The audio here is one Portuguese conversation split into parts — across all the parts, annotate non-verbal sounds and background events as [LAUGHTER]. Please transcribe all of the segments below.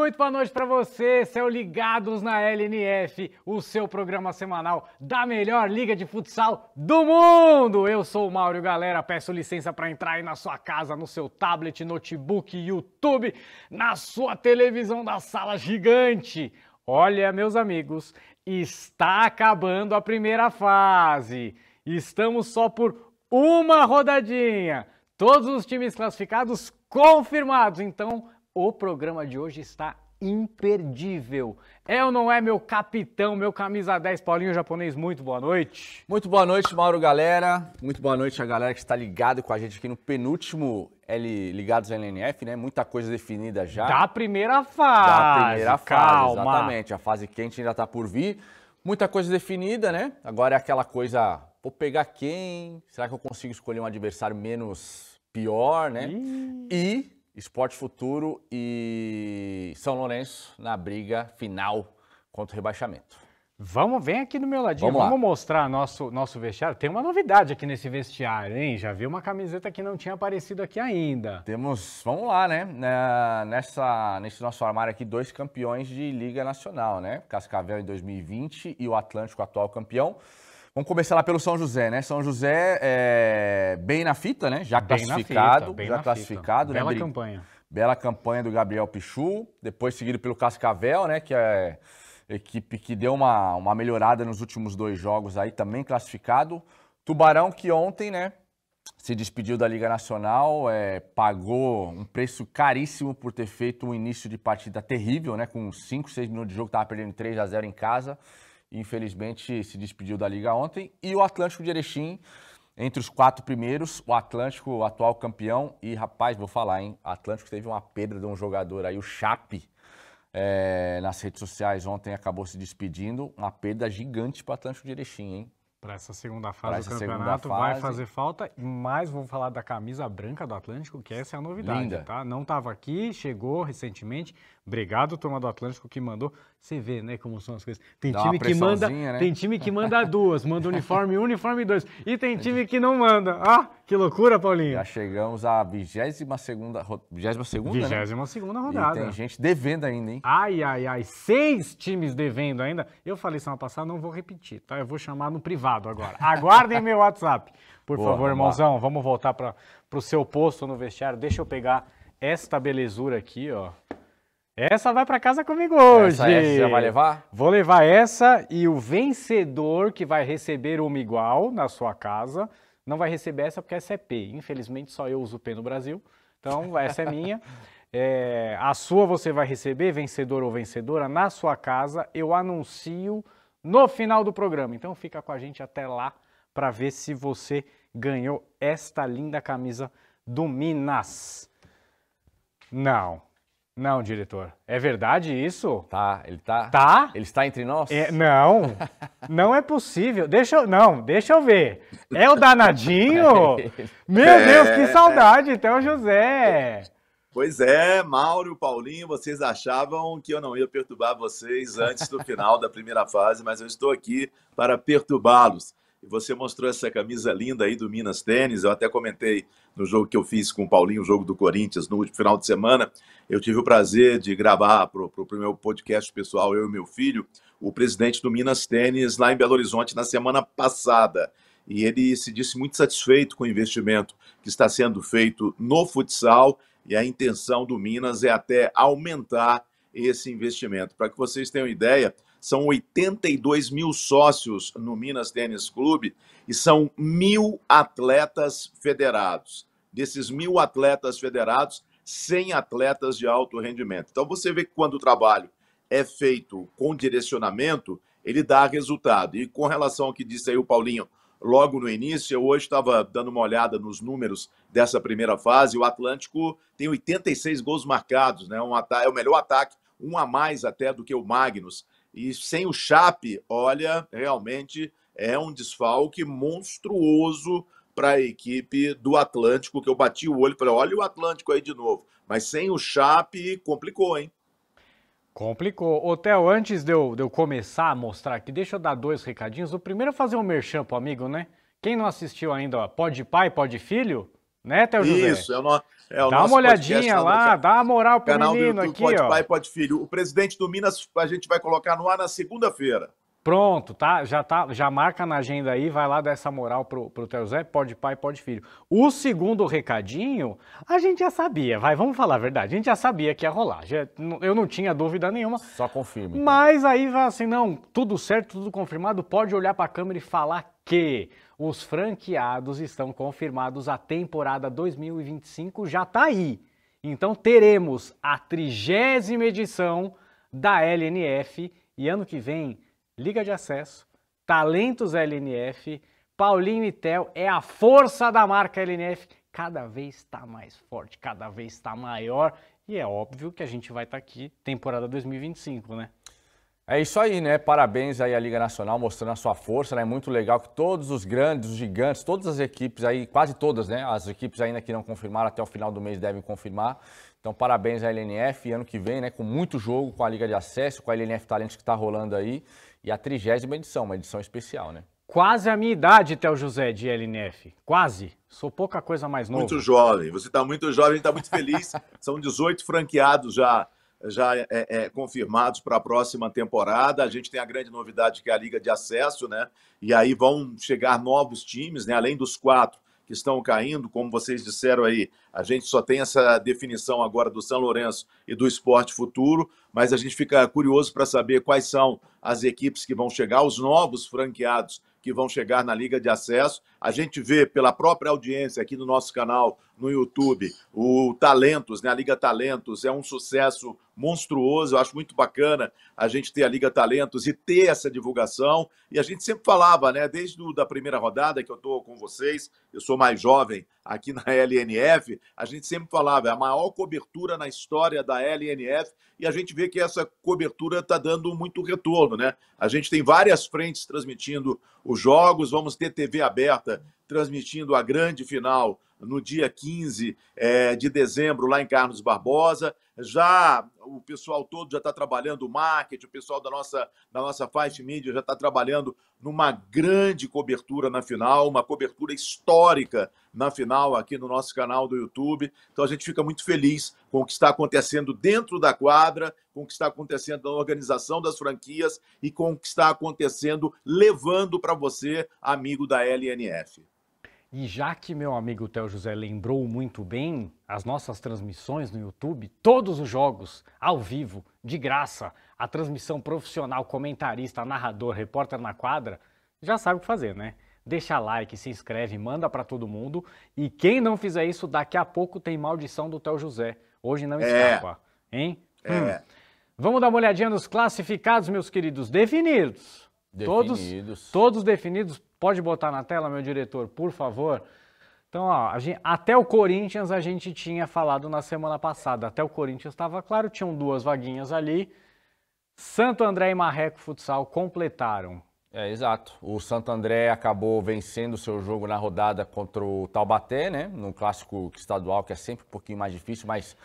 Muito boa noite para você, seu ligados na LNF, o seu programa semanal da melhor liga de futsal do mundo. Eu sou o Mauro Galera, peço licença para entrar aí na sua casa, no seu tablet, notebook, YouTube, na sua televisão da sala gigante. Olha, meus amigos, está acabando a primeira fase. Estamos só por uma rodadinha. Todos os times classificados confirmados. Então, o programa de hoje está imperdível. É ou não é meu capitão, meu camisa 10, Paulinho Japonês, muito boa noite. Muito boa noite, Mauro, galera. Muito boa noite a galera que está ligado com a gente aqui no penúltimo L Ligados LNF, né? Muita coisa definida já. Da primeira fase. Da primeira Calma. fase, exatamente. A fase quente ainda está por vir. Muita coisa definida, né? Agora é aquela coisa, vou pegar quem? Será que eu consigo escolher um adversário menos pior, né? Ih. E Esporte Futuro e São Lourenço na briga final contra o rebaixamento. Vamos, vem aqui do meu ladinho, vamos, vamos mostrar nosso, nosso vestiário. Tem uma novidade aqui nesse vestiário, hein? Já vi uma camiseta que não tinha aparecido aqui ainda. Temos, vamos lá, né? Nessa, nesse nosso armário aqui, dois campeões de Liga Nacional, né? Cascavel em 2020 e o Atlântico, atual campeão. Vamos começar lá pelo São José, né? São José é, bem na fita, né? Já bem classificado, fita, já classificado, fita. né? Bela campanha. Bela campanha do Gabriel Pichu, depois seguido pelo Cascavel, né? Que é equipe que deu uma, uma melhorada nos últimos dois jogos aí, também classificado. Tubarão que ontem, né? Se despediu da Liga Nacional, é, pagou um preço caríssimo por ter feito um início de partida terrível, né? Com 5, 6 minutos de jogo, estava perdendo 3 a 0 em casa infelizmente se despediu da liga ontem. E o Atlântico de Erechim, entre os quatro primeiros, o Atlântico, o atual campeão. E rapaz, vou falar, hein? O Atlântico teve uma pedra de um jogador aí, o Chape. É, nas redes sociais ontem acabou se despedindo. Uma perda gigante para o Atlântico de Erechim, hein? Para essa segunda fase essa do campeonato fase. vai fazer falta, mas vou falar da camisa branca do Atlético, que essa é a novidade, Linda. tá? Não estava aqui, chegou recentemente, Obrigado, turma do Atlântico, que mandou. Você vê, né, como são as coisas. Tem time que manda, né? tem time que manda [LAUGHS] duas, manda uniforme 1, um, uniforme 2. E tem time que não manda. Ah, que loucura, Paulinho. Já chegamos à 22 segunda, 22 segunda, né? segunda rodada. E tem gente devendo ainda, hein? Ai, ai, ai, seis times devendo ainda. Eu falei semana passada, não vou repetir, tá? Eu vou chamar no privado agora. Aguardem meu WhatsApp. Por Boa, favor, irmãozão, vamos voltar para o seu posto no vestiário. Deixa eu pegar esta belezura aqui, ó. Essa vai para casa comigo hoje. Essa, essa já vai levar? Vou levar essa e o vencedor que vai receber uma igual na sua casa não vai receber essa porque essa é P. Infelizmente só eu uso P no Brasil, então essa é minha. [LAUGHS] É, a sua você vai receber, vencedor ou vencedora, na sua casa. Eu anuncio no final do programa. Então fica com a gente até lá para ver se você ganhou esta linda camisa do Minas. Não. Não, diretor. É verdade isso? Tá, ele tá. Tá? Ele está entre nós? É, não. [LAUGHS] não é possível. Deixa eu, não, deixa eu ver. É o danadinho? [LAUGHS] É. Meu Deus, que saudade, então, José. Pois é, Mauro, Paulinho, vocês achavam que eu não ia perturbar vocês antes do final da primeira fase, mas eu estou aqui para perturbá-los. E você mostrou essa camisa linda aí do Minas Tênis. Eu até comentei no jogo que eu fiz com o Paulinho, o jogo do Corinthians, no último final de semana. Eu tive o prazer de gravar para o meu podcast pessoal, eu e meu filho, o presidente do Minas Tênis lá em Belo Horizonte na semana passada. E ele se disse muito satisfeito com o investimento que está sendo feito no futsal. E a intenção do Minas é até aumentar esse investimento. Para que vocês tenham ideia, são 82 mil sócios no Minas Tênis Clube e são mil atletas federados. Desses mil atletas federados, 100 atletas de alto rendimento. Então você vê que quando o trabalho é feito com direcionamento, ele dá resultado. E com relação ao que disse aí o Paulinho logo no início, eu hoje estava dando uma olhada nos números dessa primeira fase. O Atlântico tem 86 gols marcados, né? Um é o melhor ataque, um a mais até do que o Magnus e sem o Chape, olha, realmente é um desfalque monstruoso para a equipe do Atlântico, que eu bati o olho para olha o Atlântico aí de novo. Mas sem o Chape, complicou, hein? Complicou. Ô, Theo, antes de eu, de eu começar a mostrar aqui, deixa eu dar dois recadinhos. O primeiro é fazer um merchan pro amigo, né? Quem não assistiu ainda, ó, Pode Pai, Pode Filho, né, Teu José? Isso, é o, no... é o dá nosso uma olhadinha lá, dá uma moral pro canal menino do ó. aqui, pode ó. Pai, pode filho. O presidente do Minas a gente vai colocar no ar na segunda-feira. Pronto, tá? Já tá, já marca na agenda aí, vai lá dar essa moral pro, pro Teu Zé, pode pai, pode filho. O segundo recadinho, a gente já sabia, vai, vamos falar a verdade, a gente já sabia que ia rolar, já, eu não tinha dúvida nenhuma. Só confirme. Então. Mas aí vai assim, não, tudo certo, tudo confirmado, pode olhar pra câmera e falar que os franqueados estão confirmados. A temporada 2025 já está aí. Então teremos a trigésima edição da LNF e ano que vem Liga de Acesso, Talentos LNF, Paulinho e Tel é a força da marca LNF. Cada vez está mais forte, cada vez está maior e é óbvio que a gente vai estar tá aqui temporada 2025, né? É isso aí, né? Parabéns aí à Liga Nacional mostrando a sua força, né? Muito legal que todos os grandes, os gigantes, todas as equipes aí, quase todas, né? As equipes ainda que não confirmaram até o final do mês devem confirmar. Então, parabéns à LNF. ano que vem, né? Com muito jogo, com a Liga de Acesso, com a LNF Talentos que está rolando aí. E a trigésima edição, uma edição especial, né? Quase a minha idade, Théo José, de LNF. Quase. Sou pouca coisa mais novo. Tá muito jovem. Você está muito jovem, está muito feliz. [LAUGHS] São 18 franqueados já já é, é, confirmados para a próxima temporada. A gente tem a grande novidade que é a Liga de Acesso, né? E aí vão chegar novos times, né? Além dos quatro que estão caindo, como vocês disseram aí, a gente só tem essa definição agora do São Lourenço e do Esporte Futuro, mas a gente fica curioso para saber quais são as equipes que vão chegar, os novos franqueados que vão chegar na Liga de Acesso. A gente vê pela própria audiência aqui no nosso canal, no YouTube, o Talentos, né? A Liga Talentos é um sucesso monstruoso. Eu acho muito bacana a gente ter a Liga Talentos e ter essa divulgação. E a gente sempre falava, né? Desde a da primeira rodada que eu estou com vocês, eu sou mais jovem aqui na LNF, a gente sempre falava, é a maior cobertura na história da LNF e a gente vê vê que essa cobertura está dando muito retorno, né? A gente tem várias frentes transmitindo os jogos, vamos ter TV aberta transmitindo a grande final no dia 15 é, eh, de dezembro lá em Carlos Barbosa já o pessoal todo já está trabalhando o marketing, o pessoal da nossa, da nossa Fast Media já está trabalhando numa grande cobertura na final, uma cobertura histórica na final aqui no nosso canal do YouTube. Então a gente fica muito feliz com o que está acontecendo dentro da quadra, com o que está acontecendo na organização das franquias e com o que está acontecendo levando para você, amigo da LNF. E já que meu amigo Theo José lembrou muito bem as nossas transmissões no YouTube, todos os jogos ao vivo, de graça, a transmissão profissional, comentarista, narrador, repórter na quadra, já sabe o que fazer, né? Deixa like, se inscreve, manda para todo mundo. E quem não fizer isso, daqui a pouco tem maldição do Theo José. Hoje não é. escapa, é. hein? É. Hum. Vamos dar uma olhadinha nos classificados, meus queridos, definidos. Definidos. Todos, todos definidos. Pode botar na tela, meu diretor, por favor. Então, ó, gente, até o Corinthians a gente tinha falado na semana passada. Até o Corinthians estava claro, tinham duas vaguinhas ali. Santo André e Marreco Futsal completaram. É, exato. O Santo André acabou vencendo o seu jogo na rodada contra o Taubaté, né? Num clássico estadual que é sempre um pouquinho mais difícil, mas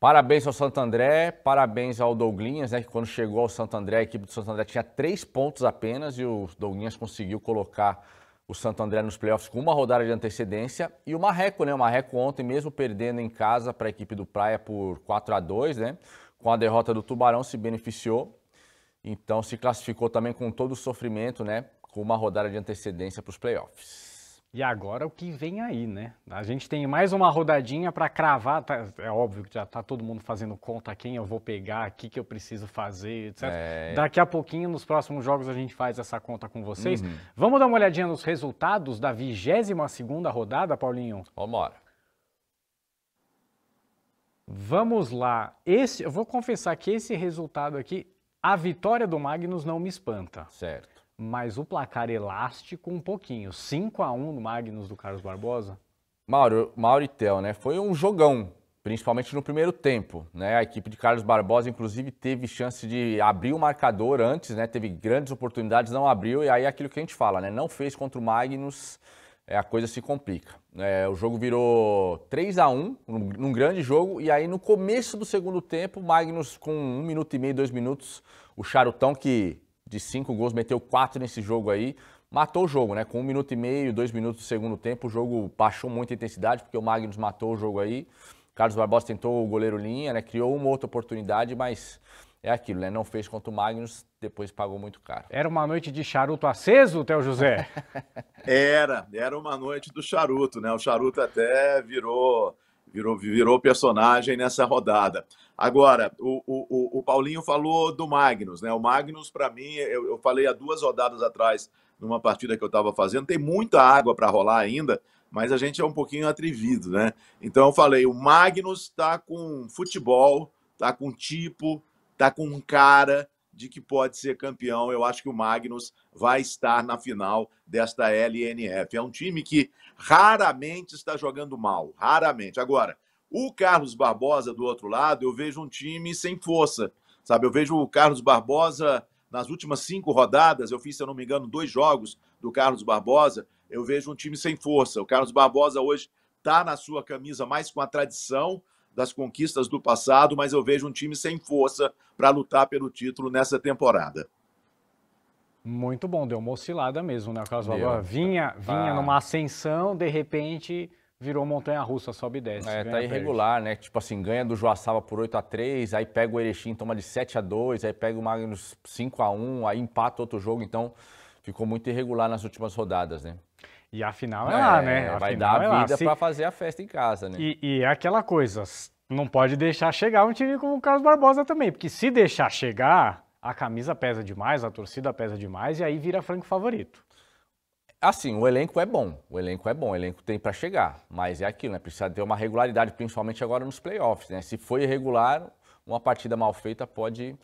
Parabéns ao Santo André, parabéns ao Douglinhas, né, que quando chegou ao Santo André, a equipe do Santo André tinha três pontos apenas e o Douglinhas conseguiu colocar o Santo André nos playoffs com uma rodada de antecedência. E o Marreco, né? O Marreco ontem, mesmo perdendo em casa para a equipe do Praia por 4 a 2 né? Com a derrota do Tubarão, se beneficiou. Então se classificou também com todo o sofrimento, né? Com uma rodada de antecedência para os playoffs. E agora o que vem aí, né? A gente tem mais uma rodadinha para cravar. Tá, é óbvio que já tá todo mundo fazendo conta quem eu vou pegar, o que, que eu preciso fazer, etc. É... Daqui a pouquinho, nos próximos jogos, a gente faz essa conta com vocês. Uhum. Vamos dar uma olhadinha nos resultados da 22 segunda rodada, Paulinho? lá. Vamos lá. Esse, eu vou confessar que esse resultado aqui, a vitória do Magnus não me espanta. Certo mas o placar elástico um pouquinho. 5 a 1 no Magnus do Carlos Barbosa. Mauro, Mauro e Theo, né? Foi um jogão, principalmente no primeiro tempo, né? A equipe de Carlos Barbosa inclusive teve chance de abrir o marcador antes, né? Teve grandes oportunidades, não abriu e aí é aquilo que a gente fala, né? Não fez contra o Magnus, é, a coisa se complica. É, o jogo virou 3 a 1 num grande jogo, e aí no começo do segundo tempo, Magnus, com um minuto e meio, dois minutos, o Charutão, que de cinco gols, meteu quatro nesse jogo aí. Matou o jogo, né? Com um minuto e meio, dois minutos do segundo tempo, o jogo baixou muita intensidade, porque o Magnus matou o jogo aí. Carlos Barbosa tentou o goleiro linha, né? Criou uma outra oportunidade, mas é aquilo, né? Não fez contra o Magnus, depois pagou muito caro. Era uma noite de charuto aceso, Théo José? [LAUGHS] era, era uma noite do charuto, né? O charuto até virou virou, virou personagem nessa rodada. Agora, o, o, o Paulinho falou do Magnus, né? O Magnus, para mim, eu, eu, falei há duas rodadas atrás, numa partida que eu estava fazendo, tem muita água para rolar ainda, mas a gente é um pouquinho atrevido, né? Então eu falei, o Magnus está com futebol, está com tipo, está com cara, de que pode ser campeão. Eu acho que o Magnus vai estar na final desta LNF. É um time que raramente está jogando mal, raramente. Agora, o Carlos Barbosa do outro lado, eu vejo um time sem força, sabe? Eu vejo o Carlos Barbosa nas últimas cinco rodadas, eu fiz, se eu não me engano, dois jogos do Carlos Barbosa. Eu vejo um time sem força. O Carlos Barbosa hoje está na sua camisa mais com a tradição das conquistas do passado, mas eu vejo um time sem força para lutar pelo título nessa temporada. Muito bom, deu uma oscilada mesmo, né, Carlos Valor? vinha, vinha ah. numa ascensão, de repente virou montanha russa, sobe e desce. É, tá irregular, perde. né? Tipo assim, ganha do Joaçaba por 8 a 3 aí pega o Erechim, toma de 7 a 2 aí pega o Magnus 5 a 1 aí empata outro jogo, então ficou muito irregular nas últimas rodadas, né? E a final é, é lá, né? A vai dar a é vida para fazer a festa em casa, né? E, e, é aquela coisa, não pode deixar chegar um time como o Carlos Barbosa também, porque se deixar chegar, a camisa pesa demais, a torcida pesa demais e aí vira franco favorito. Assim, o elenco é bom, o elenco é bom, o elenco tem para chegar, mas é aquilo, né? Precisa ter uma regularidade, principalmente agora nos playoffs, né? Se for irregular, uma partida mal feita pode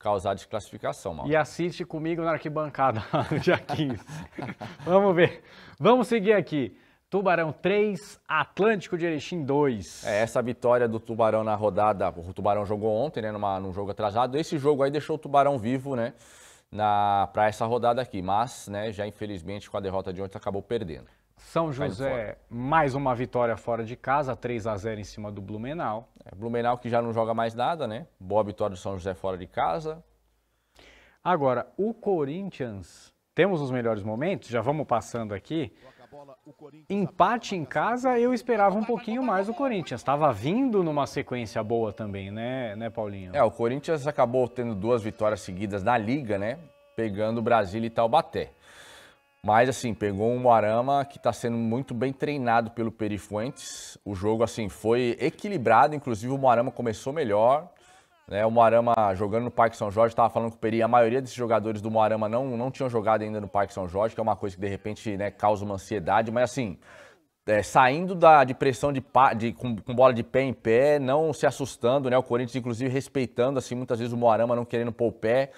causar desclassificação, Mauro. E assiste comigo na arquibancada, [LAUGHS] dia 15. [LAUGHS] Vamos ver. Vamos seguir aqui. Tubarão 3, Atlântico de Erechim 2. É, essa vitória do Tubarão na rodada, o Tubarão jogou ontem, né, numa, num jogo atrasado. Esse jogo aí deixou o Tubarão vivo, né, na para essa rodada aqui, mas, né, já infelizmente com a derrota de ontem acabou perdendo. São José, mais uma vitória fora de casa, 3 a 0 em cima do Blumenau. É, Blumenau que já não joga mais nada, né? Boa vitória do São José fora de casa. Agora, o Corinthians, temos os melhores momentos, já vamos passando aqui. Empate em casa, eu esperava um pouquinho mais do Corinthians. Estava vindo numa sequência boa também, né, né, Paulinho? É, o Corinthians acabou tendo duas vitórias seguidas na Liga, né? Pegando o Brasil e Taubaté. Mas assim, pegou um Moarama que está sendo muito bem treinado pelo Perifuentes. O jogo assim foi equilibrado, inclusive o Moarama começou melhor. Né? O Moarama jogando no Parque São Jorge, estava falando com o Peri, a maioria desses jogadores do Moarama não, não tinham jogado ainda no Parque São Jorge, que é uma coisa que de repente né, causa uma ansiedade, mas assim, é, saindo da de pressão de, de com, com, bola de pé em pé, não se assustando, né? O Corinthians, inclusive, respeitando, assim, muitas vezes o Moarama não querendo pôr o pé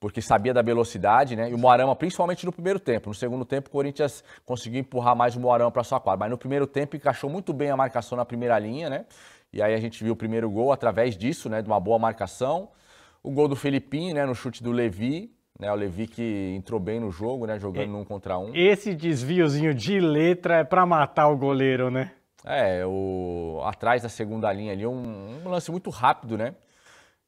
porque sabia da velocidade, né? E o Moarama, principalmente no primeiro tempo. No segundo tempo, o Corinthians conseguiu empurrar mais o Moarama para sua quadra. Mas no primeiro tempo, encaixou muito bem a marcação na primeira linha, né? E aí a gente viu o primeiro gol através disso, né? De uma boa marcação. O gol do Felipinho, né? No chute do Levi. Né, o Levi que entrou bem no jogo, né? Jogando um num contra um. Esse desviozinho de letra é para matar o goleiro, né? É, o, atrás da segunda linha ali, um, um lance muito rápido, né?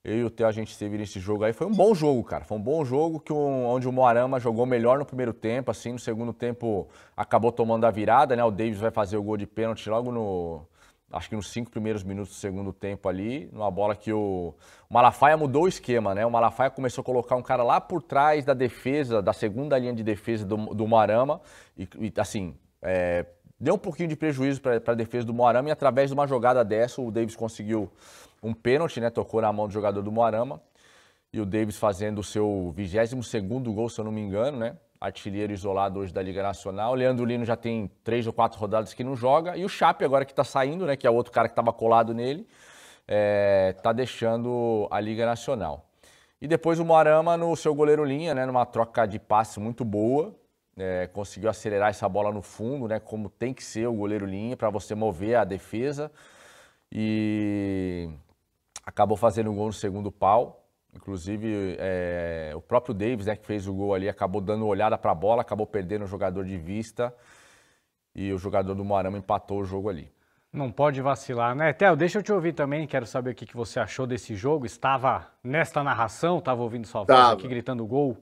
Eu e o Theo, a gente teve nesse jogo aí. Foi um bom jogo, cara. Foi um bom jogo que um, onde o Moarama jogou melhor no primeiro tempo, assim. No segundo tempo, acabou tomando a virada, né? O Davis vai fazer o gol de pênalti logo no... Acho que nos cinco primeiros minutos do segundo tempo ali, numa bola que o, o Malafaia mudou o esquema, né? O Malafaia começou a colocar um cara lá por trás da defesa, da segunda linha de defesa do, do Moarama. E, e assim, é, deu um pouquinho de prejuízo para a defesa do Moarama e através de uma jogada dessa o Davis conseguiu um pênalti, né? Tocou na mão do jogador do Moarama. E o Davis fazendo o seu 22 segundo gol, se eu não me engano, né? Artilheiro isolado hoje da Liga Nacional. O Leandro Lino já tem três ou quatro rodadas que não joga. E o Chape agora que tá saindo, né? Que é outro cara que estava colado nele. É, tá deixando a Liga Nacional. E depois o Moarama no seu goleiro linha, né? Numa troca de passe muito boa. É, conseguiu acelerar essa bola no fundo, né? Como tem que ser o goleiro linha para você mover a defesa. E acabou fazendo um gol no segundo pau. Inclusive, é, o próprio Davis, né, que fez o gol ali, acabou dando olhada para a bola, acabou perdendo o jogador de vista. E o jogador do Moarama empatou o jogo ali. Não pode vacilar, né? Theo, deixa eu te ouvir também, quero saber o que, você achou desse jogo. Estava nesta narração, estava ouvindo sua voz estava. aqui gritando gol?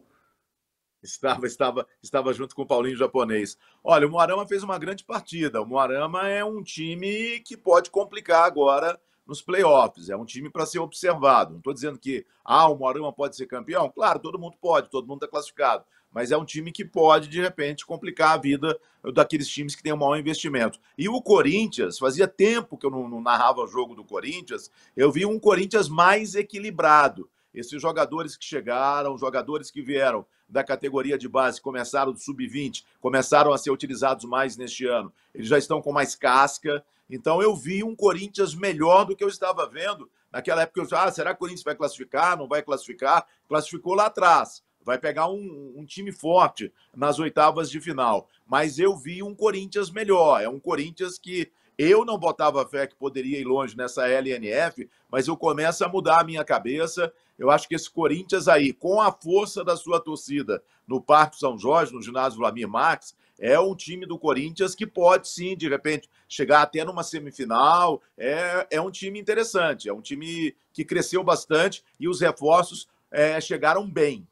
Estava, estava, estava junto com o Paulinho japonês. Olha, o Moarama fez uma grande partida. O Moarama é um time que pode complicar agora nos playoffs. É um time para ser observado. Não estou dizendo que ah, o Moarama pode ser campeão. Claro, todo mundo pode, todo mundo está classificado. Mas é um time que pode, de repente, complicar a vida daqueles times que têm um maior investimento. E o Corinthians, fazia tempo que eu não, não narrava o jogo do Corinthians, eu vi um Corinthians mais equilibrado. Esses jogadores que chegaram, jogadores que vieram da categoria de base, começaram do sub-20, começaram a ser utilizados mais neste ano. Eles já estão com mais casca, então eu vi um Corinthians melhor do que eu estava vendo. Naquela época eu já, ah, será que o Corinthians vai classificar? Não vai classificar? Classificou lá atrás. Vai pegar um, um time forte nas oitavas de final. Mas eu vi um Corinthians melhor. É um Corinthians que eu não botava fé que poderia ir longe nessa LNF, mas eu começo a mudar a minha cabeça. Eu acho que esse Corinthians aí, com a força da sua torcida no Parque São Jorge, no ginásio Vladimir Max é um time do Corinthians que pode sim, de repente, chegar até numa semifinal. É, é um time interessante, é um time que cresceu bastante e os reforços é, chegaram bem.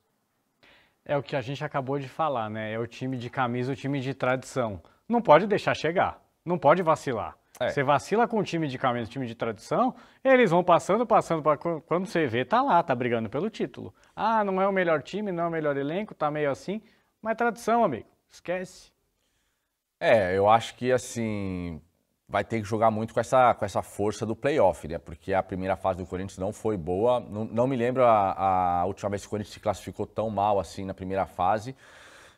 É o que a gente acabou de falar, né? É o time de camisa, o time de tradição. Não pode deixar chegar, não pode vacilar. É. Você vacila com o time de camisa, o time de tradição, eles vão passando, passando, pra... quando você vê, tá lá, tá brigando pelo título. Ah, não é o melhor time, não é o melhor elenco, tá meio assim, mas tradição, amigo, esquece. É, eu acho que assim vai ter que jogar muito com essa, com essa força do playoff, né? Porque a primeira fase do Corinthians não foi boa. Não, não me lembro a, a, última vez que o Corinthians se classificou tão mal assim na primeira fase.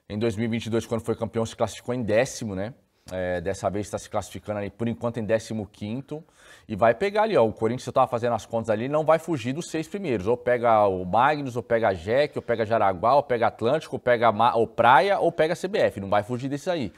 Em 2022, quando foi campeão, se classificou em décimo, né? É, dessa vez está se classificando ali, por enquanto, em 15 e vai pegar ali, ó. O Corinthians, eu estava fazendo as contas ali, não vai fugir dos seis primeiros. Ou pega o Magnus, ou pega a Jack, ou pega Jaraguá, ou pega Atlântico, ou pega Ma ou Praia, ou pega a CBF. Não vai fugir desses aí.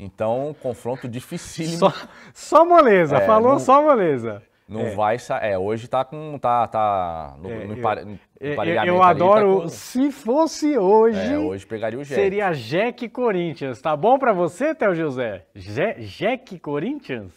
Então, um confronto dificílimo. Só, só moleza, é, falou só moleza. Não é. vai sair. É, hoje tá com. Tá, tá no, é, no, no é, eu, eu tá adoro. tá com... Se fosse hoje. É, hoje pegaria o Jack. Seria Jack Corinthians. Tá bom para você, Théo José? Je, Jack Corinthians?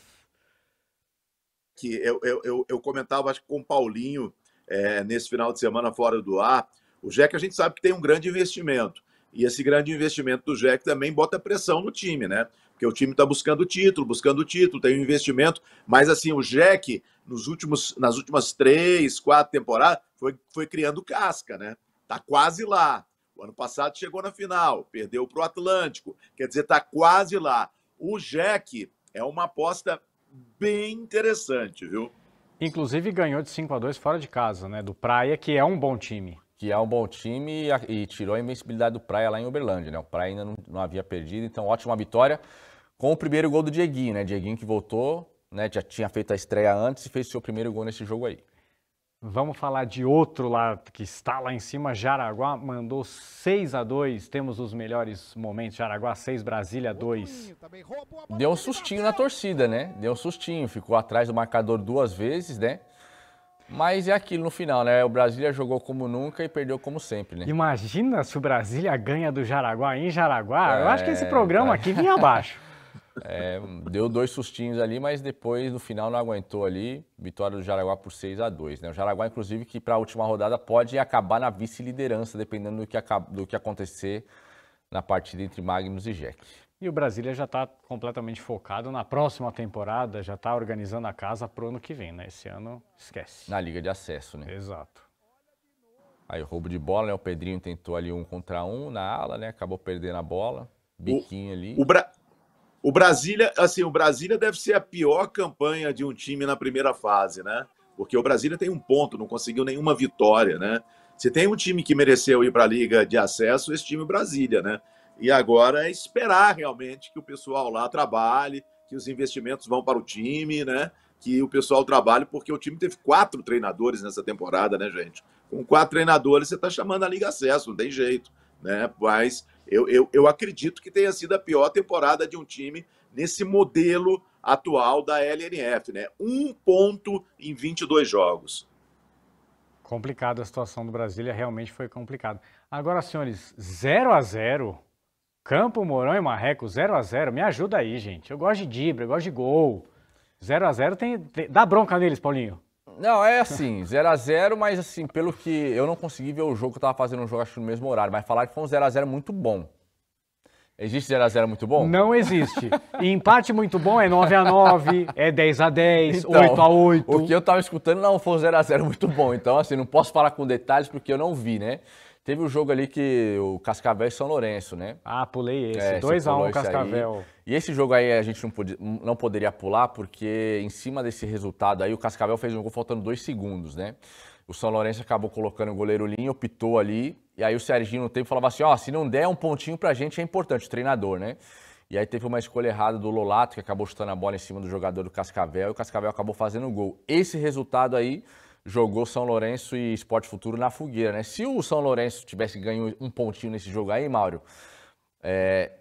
Que eu, eu, eu, eu, comentava, acho com o Paulinho, é, nesse final de semana fora do ar. O Jack, a gente sabe que tem um grande investimento. E esse grande investimento do Jack também bota pressão no time, né? Porque o time está buscando título, buscando título, tem um investimento. Mas assim, o Jack, nos últimos, nas últimas três, quatro temporadas, foi, foi criando casca, né? Tá quase lá. O ano passado chegou na final, perdeu para o Atlântico. Quer dizer, tá quase lá. O Jack é uma aposta bem interessante, viu? Inclusive ganhou de 5 a 2 fora de casa, né? Do Praia, que é um bom time que é um bom time e, e, tirou a invencibilidade do Praia lá em Uberlândia, né? O Praia ainda não, não, havia perdido, então ótima vitória com o primeiro gol do Dieguinho, né? Dieguinho que voltou, né? Já tinha feito a estreia antes e fez seu primeiro gol nesse jogo aí. Vamos falar de outro lá que está lá em cima, Jaraguá mandou 6 a 2 temos os melhores momentos, Jaraguá 6, Brasília 2. Deu um sustinho na torcida, né? Deu um sustinho, ficou atrás do marcador duas vezes, né? Mas é aquilo no final, né? O Brasília jogou como nunca e perdeu como sempre, né? Imagina se o Brasília ganha do Jaraguá em Jaraguá. É, eu acho que esse é, programa é. aqui vinha abaixo. [LAUGHS] É, deu dois sustinhos ali, mas depois no final não aguentou ali. Vitória do Jaraguá por 6 a 2 né? O Jaraguá, inclusive, que para a última rodada pode acabar na vice-liderança, dependendo do que, do que acontecer na partida entre Magnus e Jack. E o Brasília já está completamente focado na próxima temporada, já está organizando a casa para o ano que vem, né? Esse ano, esquece. Na Liga de Acesso, né? Exato. Aí roubo de bola, né? O Pedrinho tentou ali um contra um na ala, né? Acabou perdendo a bola, biquinho o, ali. O, Bra... o Brasília, assim, o Brasília deve ser a pior campanha de um time na primeira fase, né? Porque o Brasília tem um ponto, não conseguiu nenhuma vitória, né? Se tem um time que mereceu ir para a Liga de Acesso, esse time é o Brasília, né? E agora é esperar realmente que o pessoal lá trabalhe, que os investimentos vão para o time, né? Que o pessoal trabalhe, porque o time teve quatro treinadores nessa temporada, né, gente? Com quatro treinadores, você está chamando a Liga Acesso, não tem jeito, né? Mas eu, eu, eu acredito que tenha sido a pior temporada de um time nesse modelo atual da LNF, né? Um ponto em 22 jogos. Complicado a situação do Brasília, realmente foi complicado. Agora, senhores, 0 a 0 Campo Mourão e Marreco 0 a 0 Me ajuda aí, gente. Eu gosto de dibra, eu gosto de gol. 0 a 0 tem, tem, Dá bronca neles, Paulinho. Não, é assim, 0 [LAUGHS] a 0 mas assim, pelo que eu não consegui ver o jogo, eu tava fazendo um jogo acho, no mesmo horário, mas falar que foi um 0 a 0 muito bom. Existe 0x0 muito bom? Não existe. E empate muito bom é 9x9, é 10x10, então, 8x8. O que eu tava escutando não foi um 0x0 muito bom. Então, assim, não posso falar com detalhes porque eu não vi, né? Teve o um jogo ali que o Cascavel e São Lourenço, né? Ah, pulei esse. 2x1 é, um, Cascavel. Aí. E esse jogo aí a gente não, podia, não poderia pular, porque em cima desse resultado aí, o Cascavel fez um gol faltando dois segundos, né? O São Lourenço acabou colocando o goleiro Linho, optou ali. E aí o Serginho no tempo falava assim: ó, oh, se não der um pontinho pra gente é importante, o treinador, né? E aí teve uma escolha errada do Lolato, que acabou chutando a bola em cima do jogador do Cascavel, e o Cascavel acabou fazendo o gol. Esse resultado aí jogou São Lourenço e Esporte Futuro na fogueira, né? Se o São Lourenço tivesse ganho um pontinho nesse jogo aí, Mauro, é,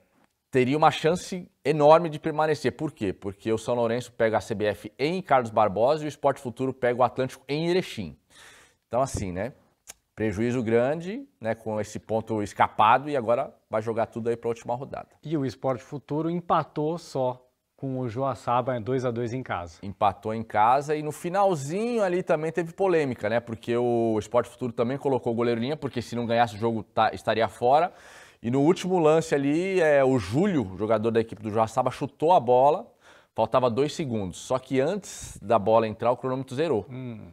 teria uma chance enorme de permanecer. Por quê? Porque o São Lourenço pega a CBF em Carlos Barbosa e o Esporte Futuro pega o Atlântico em Erechim. Então, assim, né? Prejuízo grande, né? Com esse ponto escapado e agora vai jogar tudo aí para a última rodada. E o Esporte Futuro empatou só com o Joaçaba 2 a 2 em casa. Empatou em casa e no finalzinho ali também teve polêmica, né? Porque o Esporte Futuro também colocou o goleiro linha, porque se não ganhasse o jogo tá, estaria fora. E no último lance ali, é, o Júlio, jogador da equipe do Joaçaba, chutou a bola, faltava dois segundos. Só que antes da bola entrar, o cronômetro zerou. Hum.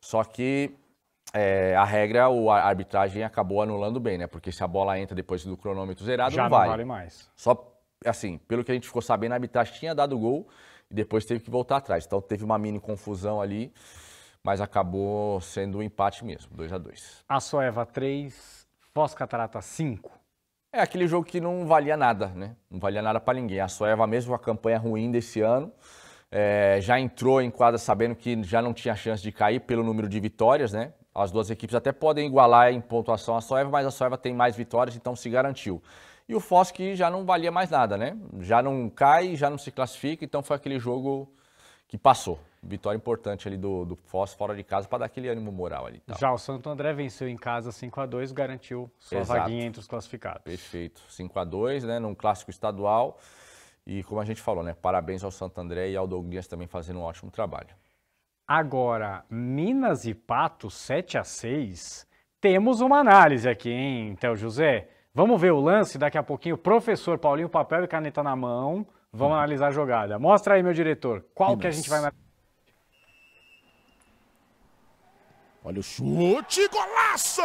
Só que é, a regra, a arbitragem acabou anulando bem, né? Porque se a bola entra depois do cronômetro zerado, Já não vale. vale mais. Só assim, pelo que a gente ficou sabendo, a arbitragem tinha dado gol e depois teve que voltar atrás. Então teve uma mini confusão ali, mas acabou sendo um empate mesmo, 2 a 2 A Soeva 3, Foz Catarata 5. É aquele jogo que não valia nada, né? Não valia nada para ninguém. A Soeva, mesmo com a campanha ruim desse ano, é, já entrou em quadra sabendo que já não tinha chance de cair pelo número de vitórias, né? As duas equipes até podem igualar em pontuação a Soeva, mas a Soeva tem mais vitórias, então se garantiu. E o Foz que já não valia mais nada, né? Já não cai, já não se classifica, então foi aquele jogo que passou. Vitória importante ali do, do Foz fora de casa para dar aquele ânimo moral ali. Tal. Já o Santo André venceu em casa 5 a 2 garantiu sua Exato. vaguinha entre os classificados. Perfeito. 5 a 2 né? Num clássico estadual. E como a gente falou, né? Parabéns ao Santo André e ao Douglas também fazendo um ótimo trabalho. Agora, Minas e Pato 7 a 6 temos uma análise aqui, hein, Théo José? Vamos ver o lance daqui a pouquinho. Professor Paulinho, papel e caneta na mão. Vamos hum. analisar a jogada. Mostra aí, meu diretor, qual Minas. que a gente vai analisar. Olha o chute, golaço!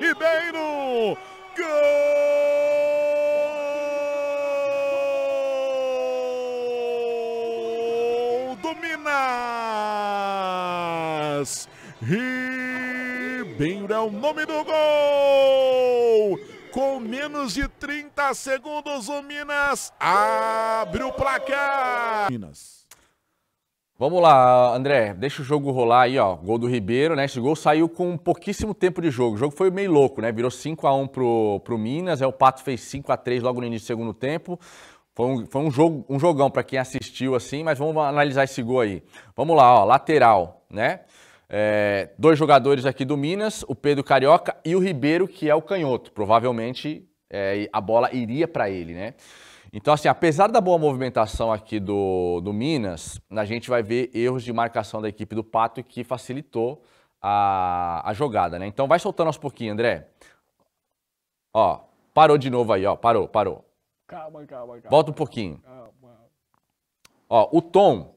Ribeiro! Gol do Minas! Ribeiro! o nome do gol! Com menos de 30 segundos, o Minas abre o placar. Minas. Vamos lá, André, deixa o jogo rolar aí, ó. Gol do Ribeiro, né? Esse gol saiu com pouquíssimo tempo de jogo. O jogo foi meio louco, né? Virou 5 a 1 pro, pro Minas, é o Pato fez 5 a 3 logo no início do segundo tempo. Foi um, foi um, jogo, um jogão para quem assistiu assim, mas vamos analisar esse gol aí. Vamos lá, ó, lateral, né? É, dois jogadores aqui do Minas, o Pedro Carioca e o Ribeiro, que é o canhoto. Provavelmente é, a bola iria para ele, né? Então, assim, apesar da boa movimentação aqui do, do Minas, a gente vai ver erros de marcação da equipe do Pato que facilitou a, a jogada, né? Então vai soltando aos pouquinhos, André. Ó, parou de novo aí, ó. Parou, parou. Calma, calma, calma. Volta um pouquinho. Calma. Ó, o Tom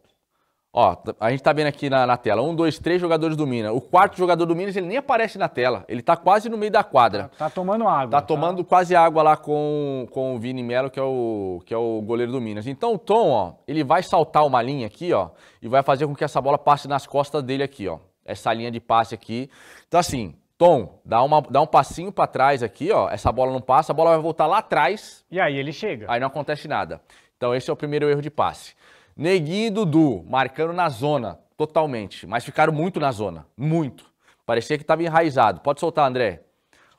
Ó, a gente tá vendo aqui na, na, tela, um, dois, três jogadores do Minas. O quarto jogador do Minas, ele nem aparece na tela. Ele tá quase no meio da quadra. Tá, tá tomando água. Tá, tá tomando quase água lá com, com o Vini Melo, que é o, que é o goleiro do Minas. Então o Tom, ó, ele vai saltar uma linha aqui, ó, e vai fazer com que essa bola passe nas costas dele aqui, ó. Essa linha de passe aqui. Então assim, Tom, dá, uma, dá um passinho para trás aqui, ó. Essa bola não passa, a bola vai voltar lá atrás. E aí ele chega. Aí não acontece nada. Então esse é o primeiro erro de passe. Neguinho e Dudu marcando na zona, totalmente. Mas ficaram muito na zona, muito. Parecia que estava enraizado. Pode soltar, André.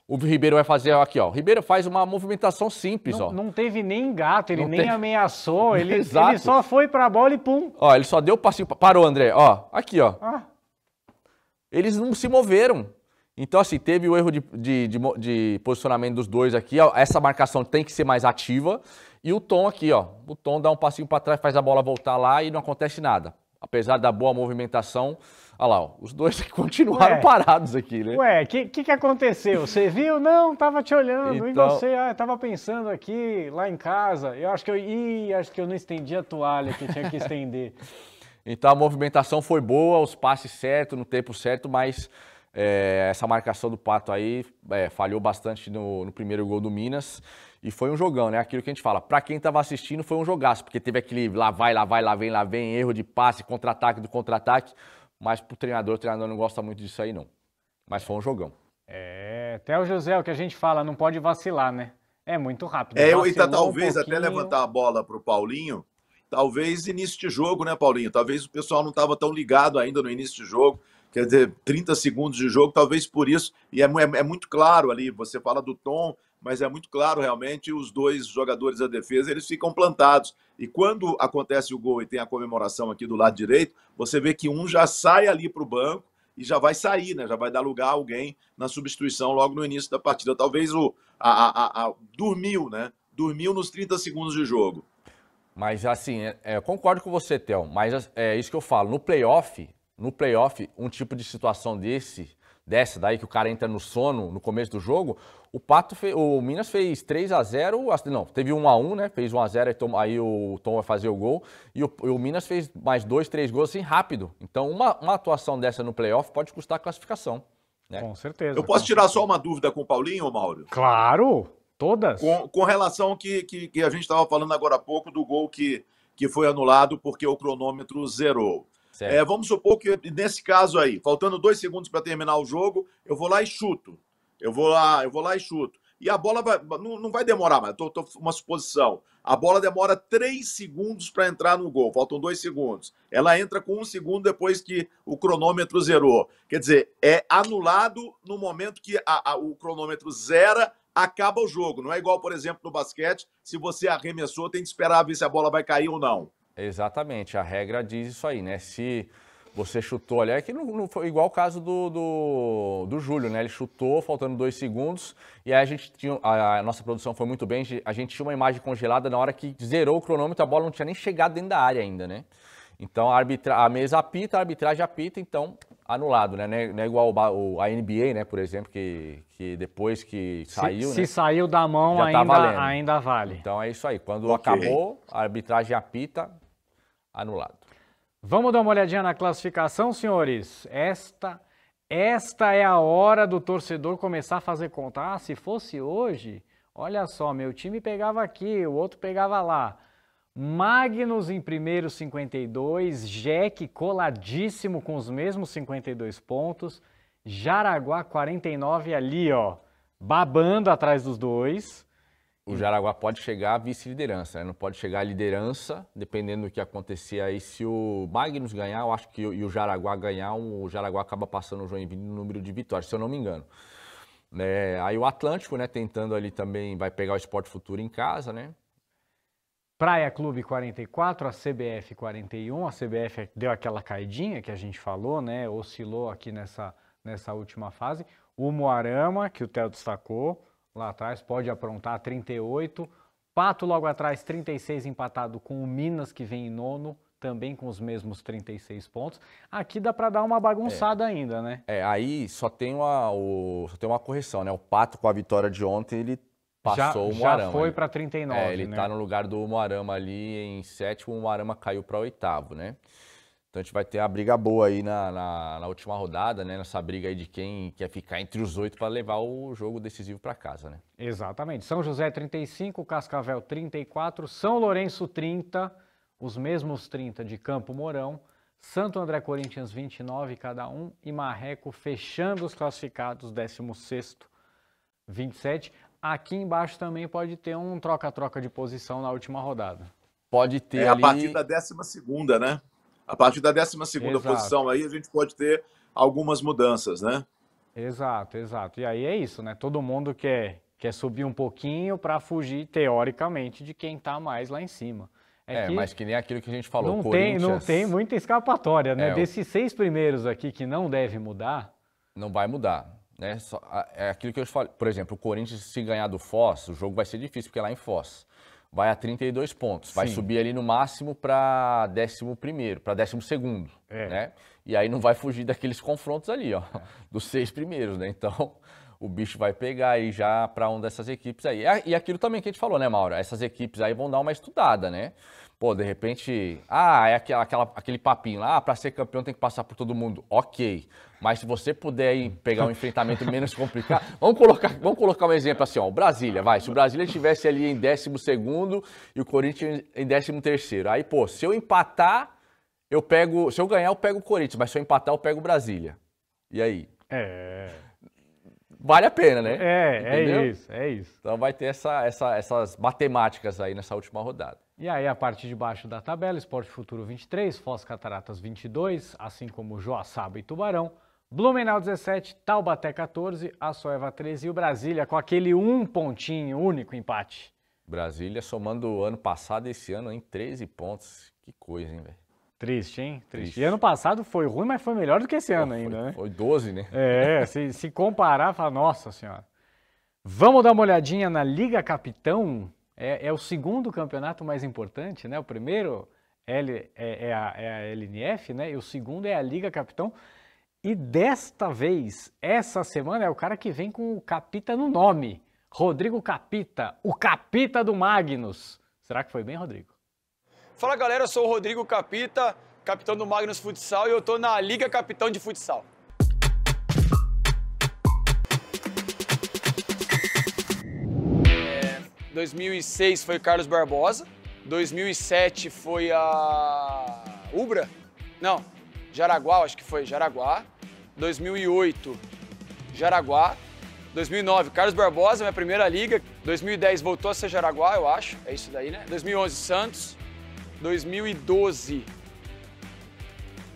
O Ribeiro vai fazer aqui, ó. O Ribeiro faz uma movimentação simples, não, ó. Não teve nem gato, ele não nem teve... ameaçou, [LAUGHS] ele, ele, só foi pra bola e pum. Ó, ele só deu o passinho. Parou, André, ó. Aqui, ó. Ah. Eles não se moveram. Então, assim, teve o erro de, de, de, de posicionamento dos dois aqui. Ó. Essa marcação tem que ser mais ativa. E o Tom aqui, ó. O Tom dá um passinho para trás, faz a bola voltar lá e não acontece nada. Apesar da boa movimentação, olha lá, ó, os dois [LAUGHS] continuaram Ué. parados aqui, né? Ué, o que, que, que aconteceu? Você viu? Não, tava te olhando. Então... E você? Ah, tava pensando aqui, lá em casa. Eu acho que eu, ih, acho que eu não estendi a toalha que tinha que [LAUGHS] estender. então a movimentação foi boa, os passes certos, no tempo certo, mas é, essa marcação do Pato aí é, falhou bastante no, no primeiro gol do Minas. E foi um jogão, né? Aquilo que a gente fala. Para quem estava assistindo, foi um jogaço, porque teve aquele lá vai, lá vai, lá vem, lá vem, erro de passe, contra-ataque do contra-ataque. Mas pro treinador, o treinador não gosta muito disso aí, não. Mas foi um jogão. É, até o José, o que a gente fala, não pode vacilar, né? É muito rápido. É, tá talvez um até levantar a bola pro Paulinho. Talvez início de jogo, né, Paulinho? Talvez o pessoal não estava tão ligado ainda no início de jogo quer dizer, 30 segundos de jogo, talvez por isso, e é, é, é, muito claro ali, você fala do tom mas é muito claro realmente os dois jogadores da defesa, eles ficam plantados. E quando acontece o gol e tem a comemoração aqui do lado direito, você vê que um já sai ali para o banco e já vai sair, né? Já vai dar lugar a alguém na substituição logo no início da partida. Talvez o a, a, a, dormiu, né? Dormiu nos 30 segundos de jogo. Mas assim, é, é, concordo com você, Theo, mas é, é isso que eu falo. No playoff, no playoff, um tipo de situação desse dessa daí que o cara entra no sono no começo do jogo, o Pato fez, o Minas fez 3 a 0, não, teve 1 a 1, né? Fez 1 a 0 aí o Tom vai fazer o gol e o, o Minas fez mais dois, três gols assim rápido. Então, uma, uma atuação dessa no playoff pode custar a classificação, né? Com certeza. Eu posso tirar certeza. só uma dúvida com o Paulinho, Mauro? Claro, todas. Com, com relação que, que, que a gente estava falando agora há pouco do gol que que foi anulado porque o cronômetro zerou. É, vamos supor que nesse caso aí, faltando dois segundos para terminar o jogo, eu vou lá e chuto. Eu vou lá, eu vou lá e chuto. E a bola vai, não, não vai demorar, mas estou uma suposição. A bola demora três segundos para entrar no gol, faltam dois segundos. Ela entra com um segundo depois que o cronômetro zerou. Quer dizer, é anulado no momento que a, a, o cronômetro zera, acaba o jogo. Não é igual, por exemplo, no basquete, se você arremessou, tem que esperar ver se a bola vai cair ou não. Exatamente, a regra diz isso aí, né? Se você chutou ali, é que não, não foi igual o caso do, do, do, Júlio, né? Ele chutou faltando dois segundos e aí a gente tinha, a, a, nossa produção foi muito bem, a gente tinha uma imagem congelada na hora que zerou o cronômetro, a bola não tinha nem chegado dentro da área ainda, né? Então a, arbitra, a mesa apita, a arbitragem apita, então anulado, né? Não é, é igual o, a NBA, né, por exemplo, que, que depois que saiu. Se, né, se saiu da mão, tá ainda, tá ainda vale. Então é isso aí. Quando okay. acabou, a arbitragem apita, anulado. Vamos dar uma olhadinha na classificação, senhores. Esta esta é a hora do torcedor começar a fazer conta. Ah, se fosse hoje, olha só, meu time pegava aqui, o outro pegava lá. Magnus em primeiro 52, Jack coladíssimo com os mesmos 52 pontos, Jaraguá 49 ali, ó, babando atrás dos dois o Jaraguá pode chegar à vice-liderança, né? não pode chegar à liderança, dependendo do que acontecer aí. Se o Magnus ganhar, eu acho que e o Jaraguá ganhar, o Jaraguá acaba passando o Joinville no número de vitórias, se eu não me engano. É, aí o Atlântico, né, tentando ali também, vai pegar o Esporte Futuro em casa, né? Praia Clube 44, a CBF 41, a CBF deu aquela caidinha que a gente falou, né? Oscilou aqui nessa, nessa última fase. O Moarama, que o Theo destacou, lá atrás, pode aprontar 38. Pato logo atrás, 36 empatado com o Minas, que vem em nono, também com os mesmos 36 pontos. Aqui dá para dar uma bagunçada é. ainda, né? É, aí só tem, uma, o, só tem uma correção, né? O Pato com a vitória de ontem, ele passou já, o Moarama. Já foi para 39, é, ele né? tá no lugar do Moarama ali em sétimo, o Moarama caiu para oitavo, né? Então a gente vai ter a briga boa aí na, na, na, última rodada, né? Nessa briga aí de quem quer ficar entre os oito para levar o jogo decisivo para casa, né? Exatamente. São José 35, Cascavel 34, São Lourenço 30, os mesmos 30 de Campo Mourão, Santo André Corinthians 29 cada um e Marreco fechando os classificados 16 27. Aqui embaixo também pode ter um troca-troca de posição na última rodada. Pode ter é ali... a partir da 12 segunda, né? A partir da 12 segunda posição aí a gente pode ter algumas mudanças, né? Exato, exato. E aí é isso, né? Todo mundo quer, quer subir um pouquinho para fugir, teoricamente, de quem está mais lá em cima. É, é que mas que nem aquilo que a gente falou, não Corinthians... Tem, não tem muita escapatória, né? É, Desses seis primeiros aqui que não deve mudar... Não vai mudar, né? Só, é aquilo que eu te falei. Por exemplo, o Corinthians, se ganhar do Foz, o jogo vai ser difícil, porque é lá em Foz vai a 32 pontos. Sim. Vai subir ali no máximo para 11, para 12. Né? E aí não vai fugir daqueles confrontos ali, ó, [LAUGHS] dos seis primeiros. Né? Então [LAUGHS] o bicho vai pegar aí já para uma dessas equipes aí. E aquilo também que a gente falou, né, Mauro? Essas equipes aí vão dar uma estudada, né? Pô, de repente, ah, é aquela, aquela, aquele papinho lá, ah, para ser campeão tem que passar por todo mundo. Ok. Mas se você puder aí pegar um enfrentamento [LAUGHS] menos complicado. Vamos colocar, vamos colocar um exemplo assim, ó. O Brasília, vai. Se o Brasília estivesse ali em 12 e o Corinthians em 13. Aí, pô, se eu empatar, eu pego. Se eu ganhar, eu pego o Corinthians, mas se eu empatar, eu pego o Brasília. E aí? É vale a pena, né? É, é Entendeu? é isso, é isso. Então vai ter essa, essa, essas matemáticas aí nessa última rodada. E aí, a parte de baixo da tabela, Esporte Futuro 23, Foz Cataratas 22, assim como Joaçaba e Tubarão, Blumenau 17, Taubaté 14, Açoeva 13 e o Brasília com aquele um pontinho, único empate. Brasília somando o ano passado e esse ano em 13 pontos. Que coisa, hein, velho? Triste, hein? Triste. Triste. E ano passado foi ruim, mas foi melhor do que esse ano foi, ainda, né? Foi 12, né? É, se, se comparar, fala, nossa senhora. Vamos dar uma olhadinha na Liga Capitão. É, é o segundo campeonato mais importante, né? O primeiro L, é, é, a, é a LNF, né? E o segundo é a Liga Capitão. E desta vez, essa semana, é o cara que vem com o Capita no nome. Rodrigo Capita, o Capita do Magnus. Será que foi bem, Rodrigo? Fala galera, eu sou o Rodrigo Capita, capitão do Magnus Futsal e eu tô na Liga Capitão de Futsal. É, 2006 foi Carlos Barbosa, 2007 foi a Ubra, não, Jaraguá, acho que foi Jaraguá, 2008 Jaraguá, 2009, Carlos Barbosa, minha primeira liga. 2010 voltou a ser Jaraguá, eu acho. É isso daí, né? 2011, Santos. 2012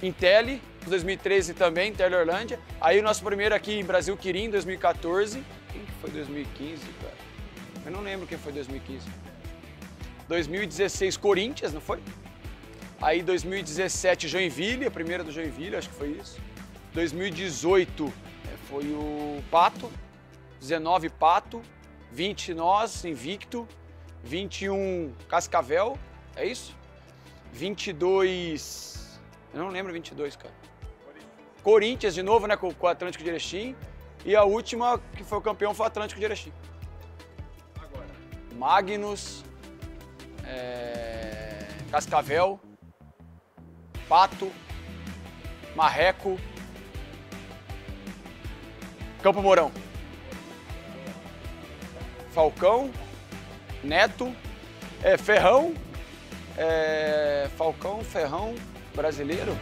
Intel, 2013 também, Intel Orlândia. Aí o nosso primeiro aqui em Brasil Quirim, 2014. Quem que foi 2015, cara? Eu não lembro quem foi 2015. 2016 Corinthians, não foi? Aí 2017 Joinville, a primeira do Joinville, acho que foi isso. 2018 é, foi o Pato, 19 Pato, 20 nós, Invicto, 21 Cascavel, é isso? 22. Eu não lembro 22, cara. Corinthians de novo, né? Com, com o Atlântico de Erechim. E a última que foi o campeão foi o Atlântico de Erechim. Agora. Magnus. É, Cascavel. Pato. Marreco. Campo Mourão. Falcão. Neto. É, Ferrão é, Falcão Ferrão brasileiro?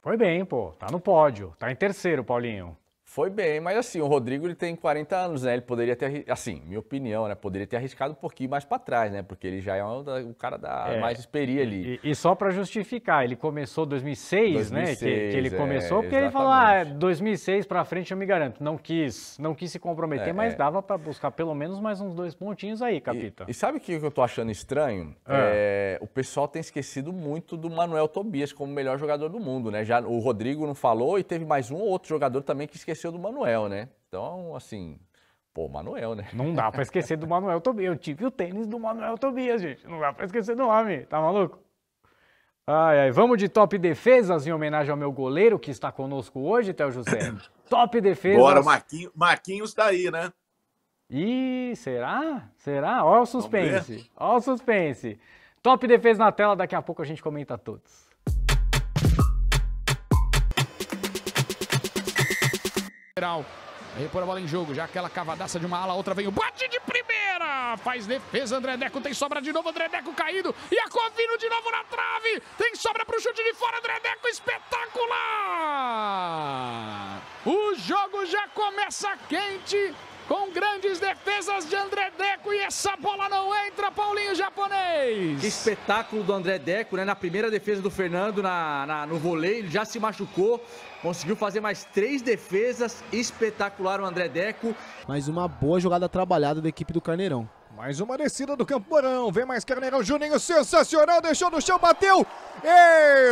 Foi bem, pô. Tá no pódio. Tá em terceiro, Paulinho. Foi bem, mas assim, o Rodrigo ele tem 40 anos, né? Ele poderia ter, assim, minha opinião, né? Poderia ter arriscado um pouquinho mais para trás, né? Porque ele já é um, um cara da é, mais experiência ali. E, e só para justificar, ele começou 2006, 2006 né? Que, que ele é, começou, é, porque exatamente. ele falou, ah, 2006 para frente eu me garanto. Não quis, não quis se comprometer, é, mas é. dava para buscar pelo menos mais uns dois pontinhos aí, capita. E, e sabe o que eu tô achando estranho? Ah. É, o pessoal tem esquecido muito do Manuel Tobias como melhor jogador do mundo, né? Já o Rodrigo não falou e teve mais um ou outro jogador também que esqueceu esqueceu do Manuel, né? Então, assim, pô, Manuel, né? Não dá pra esquecer do Manuel Tobias. Eu tive o tênis do Manuel Tobias, gente. Não dá pra esquecer do homem, tá maluco? Ai, ai, vamos de top defesas em homenagem ao meu goleiro que está conosco hoje, Théo José. [COUGHS] top defesas. Bora, Marquinhos, Marquinhos tá aí, né? Ih, será? Será? Olha o suspense. Olha o suspense. Top defesa na tela, daqui a pouco a gente comenta todos. lateral. Repor a bola em jogo, já aquela cavadaça de uma ala, outra vem o bate de primeira, faz defesa, André Deco tem sobra de novo, André Deco caído, e a Covino de novo na trave, tem sobra para o chute de fora, André Deco espetacular! O jogo já começa quente, com grandes defesas de André Deco e essa bola não entra, Paulinho japonês. Que espetáculo do André Deco, né? Na primeira defesa do Fernando na, na no vôlei, ele já se machucou, conseguiu fazer mais três defesas, espetacular o André Deco. Mais uma boa jogada trabalhada da equipe do Carneirão. Mais uma descida do Camporão. Vem mais Carneirão. Juninho sensacional. Deixou no chão, bateu.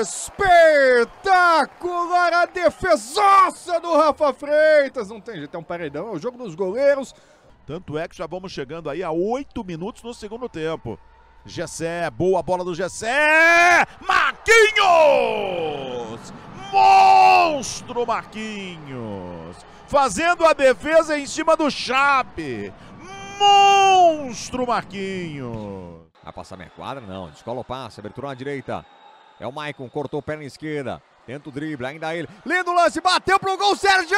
Espetacular a defesaça do Rafa Freitas. Não tem jeito, é um paredão. É o jogo dos goleiros. Tanto é que já vamos chegando aí a oito minutos no segundo tempo. Gessé, boa bola do Gessé! Marquinhos! Monstro Marquinhos! Fazendo a defesa em cima do Chape monstro Marquinhos. Ah, a passar minha quadra, não. Descola o passe, abertura na direita. É o Maicon, cortou perna esquerda. Tenta o drible, ainda ele. Lindo lance, bateu pro gol, Sérgio!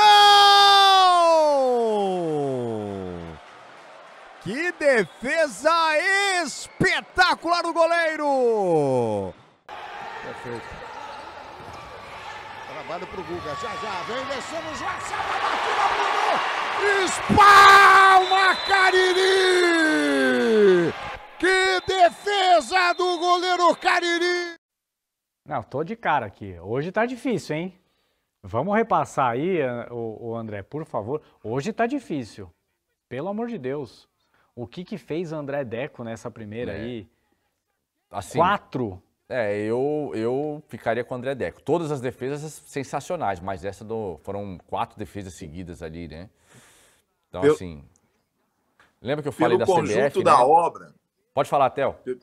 Que defesa espetacular do goleiro! Perfeito. Trabalho pro Guga, já já, vem descendo, o sabe a batida pro Espalma Cariri! Que defesa do goleiro Cariri! Não, tô de cara aqui. Hoje tá difícil, hein? Vamos repassar aí, eh, o, o André, por favor. Hoje tá difícil. Pelo amor de Deus. O que que fez André Deco nessa primeira é. aí? Assim, Quatro? É, eu, eu ficaria com o André Deco. Todas as defesas sensacionais, mas essa do, foram quatro defesas seguidas ali, né? Então, pelo, assim. Lembra que eu falei da CBF? Pelo conjunto né? da né? obra. Pode falar, Theo. Pelo,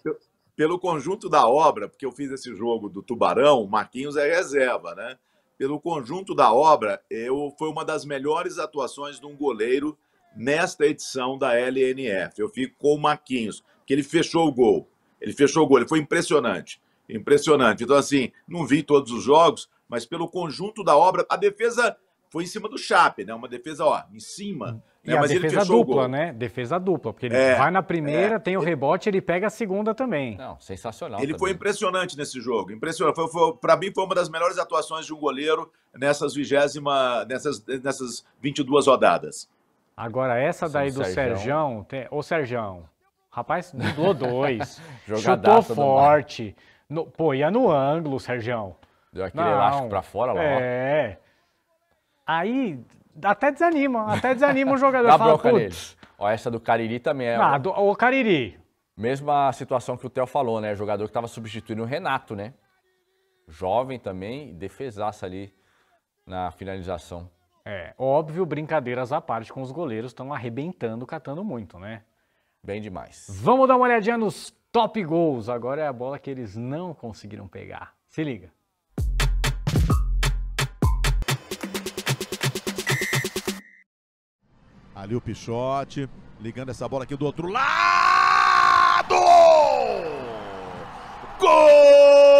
pelo conjunto da obra, porque eu fiz esse jogo do Tubarão, o Marquinhos é reserva, né? Pelo conjunto da obra, eu foi uma das melhores atuações de um goleiro nesta edição da LNF. Eu fico com o Marquinhos, que ele fechou o gol. Ele fechou o gol, ele foi impressionante. Impressionante. Então, assim, não vi todos os jogos, mas pelo conjunto da obra, a defesa foi em cima do Chape, né? Uma defesa, ó, em cima. Hum. Né? E a Mas defesa dupla, né? Defesa dupla, porque ele é, vai na primeira, é, tem o rebote, ele pega a segunda também. Não, sensacional. Ele também. foi impressionante nesse jogo, impressionante. Foi, foi para mim foi uma das melhores atuações de um goleiro nessas vigésima, nessas, nessas 22 rodadas. Agora essa daí São do Serjão, ô Serjão, rapaz, dublou dois, [LAUGHS] chutou forte, no, pô, ia no ângulo, Serjão. Deu aquele Não, elástico pra fora lá. É, Aí até desanima, até desanima o jogador. [LAUGHS] Dá fala, bronca Ó, essa do Cariri também é. Ah, do, o Cariri. Mesma situação que o Theo falou, né? jogador que estava substituindo o Renato, né? Jovem também, defesaça ali na finalização. É, óbvio, brincadeiras à parte com os goleiros, estão arrebentando, catando muito, né? Bem demais. Vamos dar uma olhadinha nos top gols. Agora é a bola que eles não conseguiram pegar. Se liga. Ali o Pichote, ligando essa bola aqui do outro lado! Gol!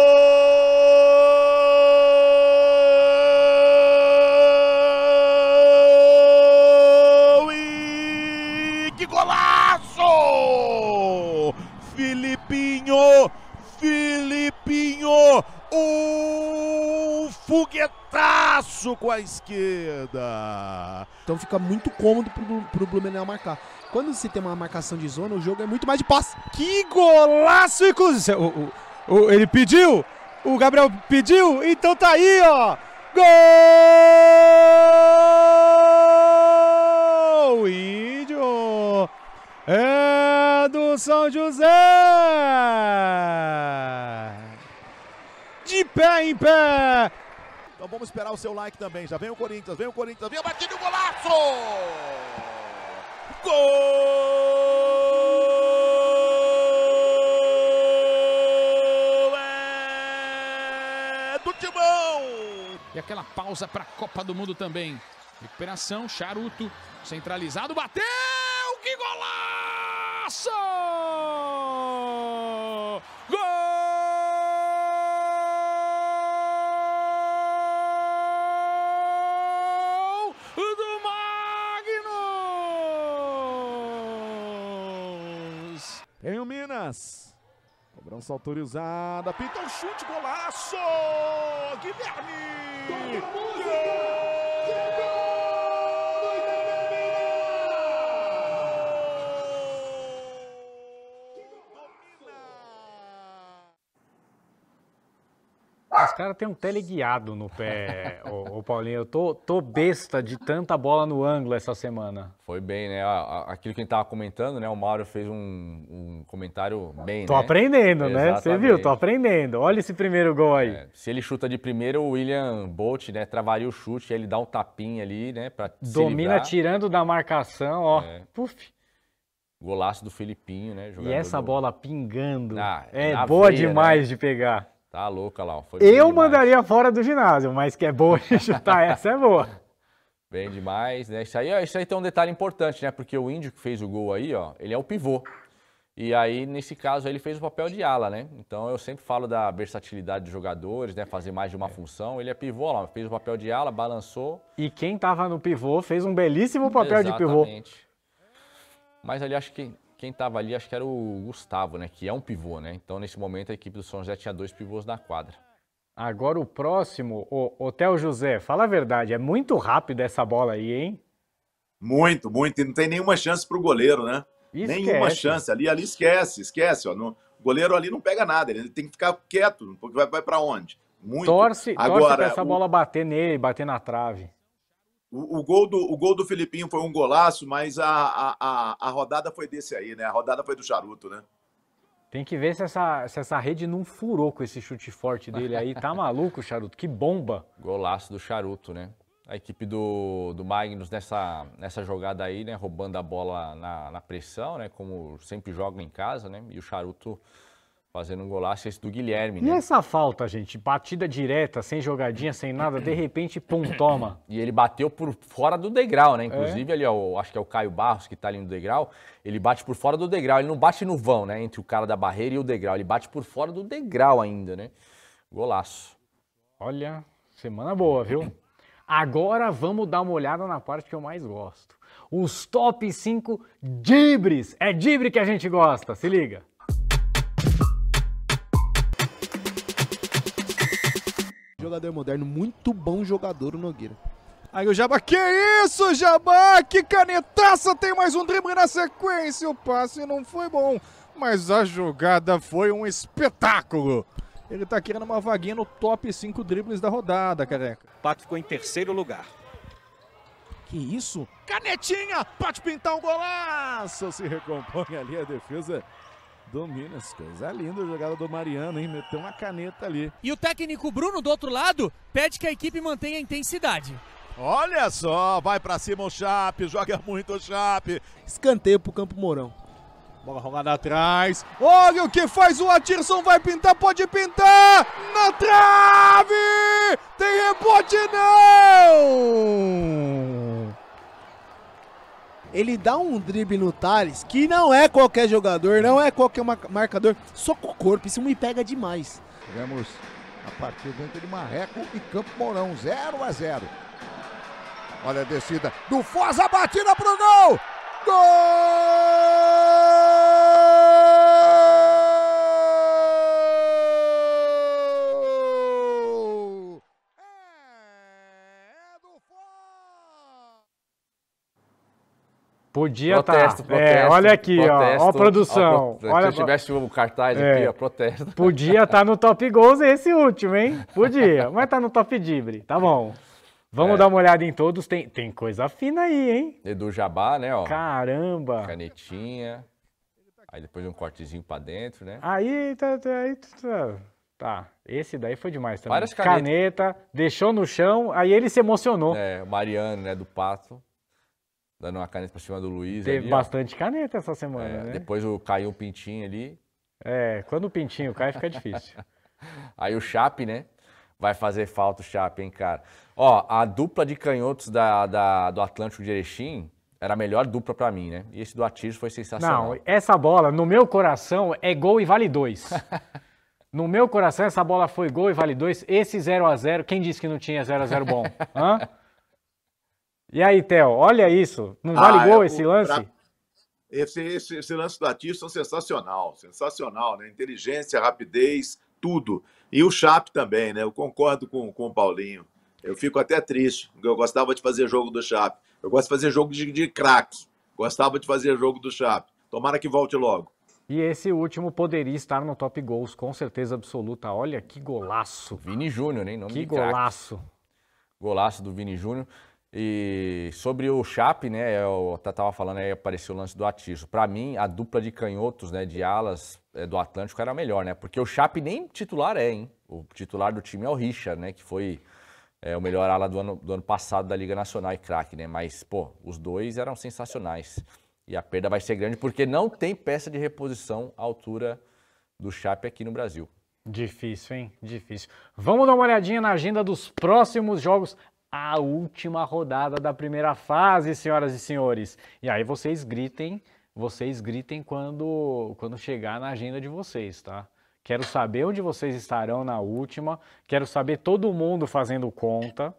Ganso com a esquerda. Então fica muito cômodo pro, o Blumenau marcar. Quando se tem uma marcação de zona, o jogo é muito mais de passe. Que golaço, inclusive. O, o, o, ele pediu, o Gabriel pediu, então tá aí, ó. Gol! Índio! É do São José! De pé em pé! Então vamos esperar o seu like também. Já vem o Corinthians, vem o Corinthians, vem a batida e o golaço! Gol! É do Timão! E aquela pausa para a Copa do Mundo também. Recuperação, Charuto, centralizado, bateu! Que golaço! Palmeiras. Cobrança autorizada. Pita um chute, golaço! Guilherme! Gol! Cara, tem um teleguiado no pé, ô, ô, Paulinho. Eu tô, tô besta de tanta bola no ângulo essa semana. Foi bem, né? Aquilo que a gente tava comentando, né? O Mauro fez um, um comentário bem. Tô né? aprendendo, né? Você viu? Tô aprendendo. Olha esse primeiro gol aí. É, se ele chuta de primeiro, o William Bolt, né? Travaria o chute, ele dá um tapinha ali, né? Pra Domina tirando da marcação, ó. É. Puf. Golaço do Filipinho, né? E essa do... bola pingando. Ah, é boa veia, né? demais né? de pegar. Tá louca lá, Foi eu mandaria fora do ginásio, mas que é boa de [LAUGHS] chutar essa é boa. Bem demais, né? Isso aí, ó, isso aí tem um detalhe importante, né? Porque o índio que fez o gol aí, ó, ele é o pivô. E aí, nesse caso, ele fez o papel de ala, né? Então eu sempre falo da versatilidade dos jogadores, né? Fazer mais de uma função. Ele é pivô lá, fez o papel de ala, balançou. E quem tava no pivô fez um belíssimo papel Exatamente. de pivô. Mas ali acho que quem estava ali acho que era o Gustavo, né? Que é um pivô, né? Então nesse momento a equipe do São José tinha dois pivôs na quadra. Agora o próximo, o Hotel José, fala a verdade, é muito rápido essa bola aí, hein? Muito, muito. E não tem nenhuma chance para o goleiro, né? Esquece. Nenhuma chance. Ali, ali esquece, esquece. Ó. No, o goleiro ali não pega nada, ele tem que ficar quieto, porque vai, vai para onde? Muito. Torce, Agora, torce pra essa o... bola bater nele, bater na trave. O, o, gol do, o gol do Filipinho foi um golaço, mas a, a, a, a, rodada foi desse aí, né? A rodada foi do Charuto, né? Tem que ver se essa, se essa rede não furou com esse chute forte dele aí. Tá maluco, Charuto? Que bomba! Golaço do Charuto, né? A equipe do, do Magnus nessa, nessa jogada aí, né? Roubando a bola na, na pressão, né? Como sempre joga em casa, né? E o Charuto fazendo um golaço esse do Guilherme. E né? essa falta, gente? Batida direta, sem jogadinha, sem nada, de repente, pum, toma. E ele bateu por fora do degrau, né? Inclusive, é. ali, ó, acho que é o Caio Barros que tá ali no degrau. Ele bate por fora do degrau. Ele não bate no vão, né? Entre o cara da barreira e o degrau. Ele bate por fora do degrau ainda, né? Golaço. Olha, semana boa, viu? Agora vamos dar uma olhada na parte que eu mais gosto. Os top 5 dibres. É dibre que a gente gosta, se liga. jogador moderno, muito bom jogador o Nogueira. Aí o Jabá, que isso, Jabá, que canetaça, tem mais um drible na sequência, o passe não foi bom, mas a jogada foi um espetáculo. Ele tá querendo uma vaguinha no top 5 dribles da rodada, careca. O Pato ficou em terceiro lugar. Que isso? Canetinha! Pode pintar um golaço! Se recompõe ali a defesa domina Minas. Coisa é linda a jogada do Mariano, hein? Meteu uma caneta ali. E o técnico Bruno, do outro lado, pede que a equipe mantenha a intensidade. Olha só, vai para cima o Chape, joga [LAUGHS] muito o Chape. Escanteio pro Campo Mourão. Bola rolada atrás. Olha o que faz o Atirson, vai pintar, pode pintar! Na trave! Tem rebote não! ele dá um drible no Thales, que não é qualquer jogador, não é qualquer marcador, só com o corpo. Isso me pega demais. Tivemos a partir dentro de Marreco e Campo Mourão, 0 a 0 Olha a descida do Foz, a batida pro gol! Gol! Podia protesto, tá. protesto, é, olha aqui, protesto, ó, ó, produção. Ó, olha, se eu tivesse o cartaz é, aqui, ó, protesto. Podia estar tá no Top Goals esse último, hein? Podia, mas tá no Top Dibre, tá bom. Vamos é. dar uma olhada em todos, tem, tem coisa fina aí, hein? Edu Jabá, né, ó. Caramba. Canetinha, aí depois um cortezinho pra dentro, né? Aí, tá, tá. Tá, tá. tá, esse daí foi demais também. Várias canetas. Caneta, deixou no chão, aí ele se emocionou. É, Mariano, né, do Pato dando uma caneta pra cima do Luiz. Teve ali, bastante ó. caneta essa semana, é, né? Depois o, caiu o Pintinho ali. É, quando o Pintinho cai fica difícil. [LAUGHS] Aí o Chape, né? Vai fazer falta o Chape, hein, cara? Ó, a dupla de canhotos da, da do Atlântico de Erechim era a melhor dupla para mim, né? E esse do Atílio foi sensacional. Não, essa bola, no meu coração, é gol e vale dois. [LAUGHS] no meu coração, essa bola foi gol e vale dois. Esse 0 a 0 quem disse que não tinha 0 a 0 bom? [LAUGHS] Hã? E aí, Theo, olha isso. Não vale ah, gol é, esse lance? Pra... Esse, esse, esse, lance do é sensacional, sensacional, né? Inteligência, rapidez, tudo. E o Chap também, né? Eu concordo com, com o Paulinho. Eu fico até triste, porque eu gostava de fazer jogo do Chap. Eu gosto de fazer jogo de, de craque. Gostava de fazer jogo do Chap. Tomara que volte logo. E esse último poderia estar no top gols, com certeza absoluta. Olha que golaço. Vini Júnior, hein? Nome que golaço. Golaço do Vini Júnior. E sobre o Chape, né, eu é tá, tava falando aí, apareceu o lance do Atiso. Para mim, a dupla de canhotos, né, de alas é, do Atlântico era melhor, né? Porque o Chape nem titular é, hein? O titular do time é o Richard, né, que foi é, o melhor ala do ano, do ano passado da Liga Nacional e craque, né? Mas, pô, os dois eram sensacionais. E a perda vai ser grande porque não tem peça de reposição à altura do Chape aqui no Brasil. Difícil, hein? Difícil. Vamos dar uma olhadinha na agenda dos próximos jogos a última rodada da primeira fase, senhoras e senhores. E aí vocês gritem, vocês gritem quando, quando chegar na agenda de vocês, tá? Quero saber onde vocês estarão na última, quero saber todo mundo fazendo conta.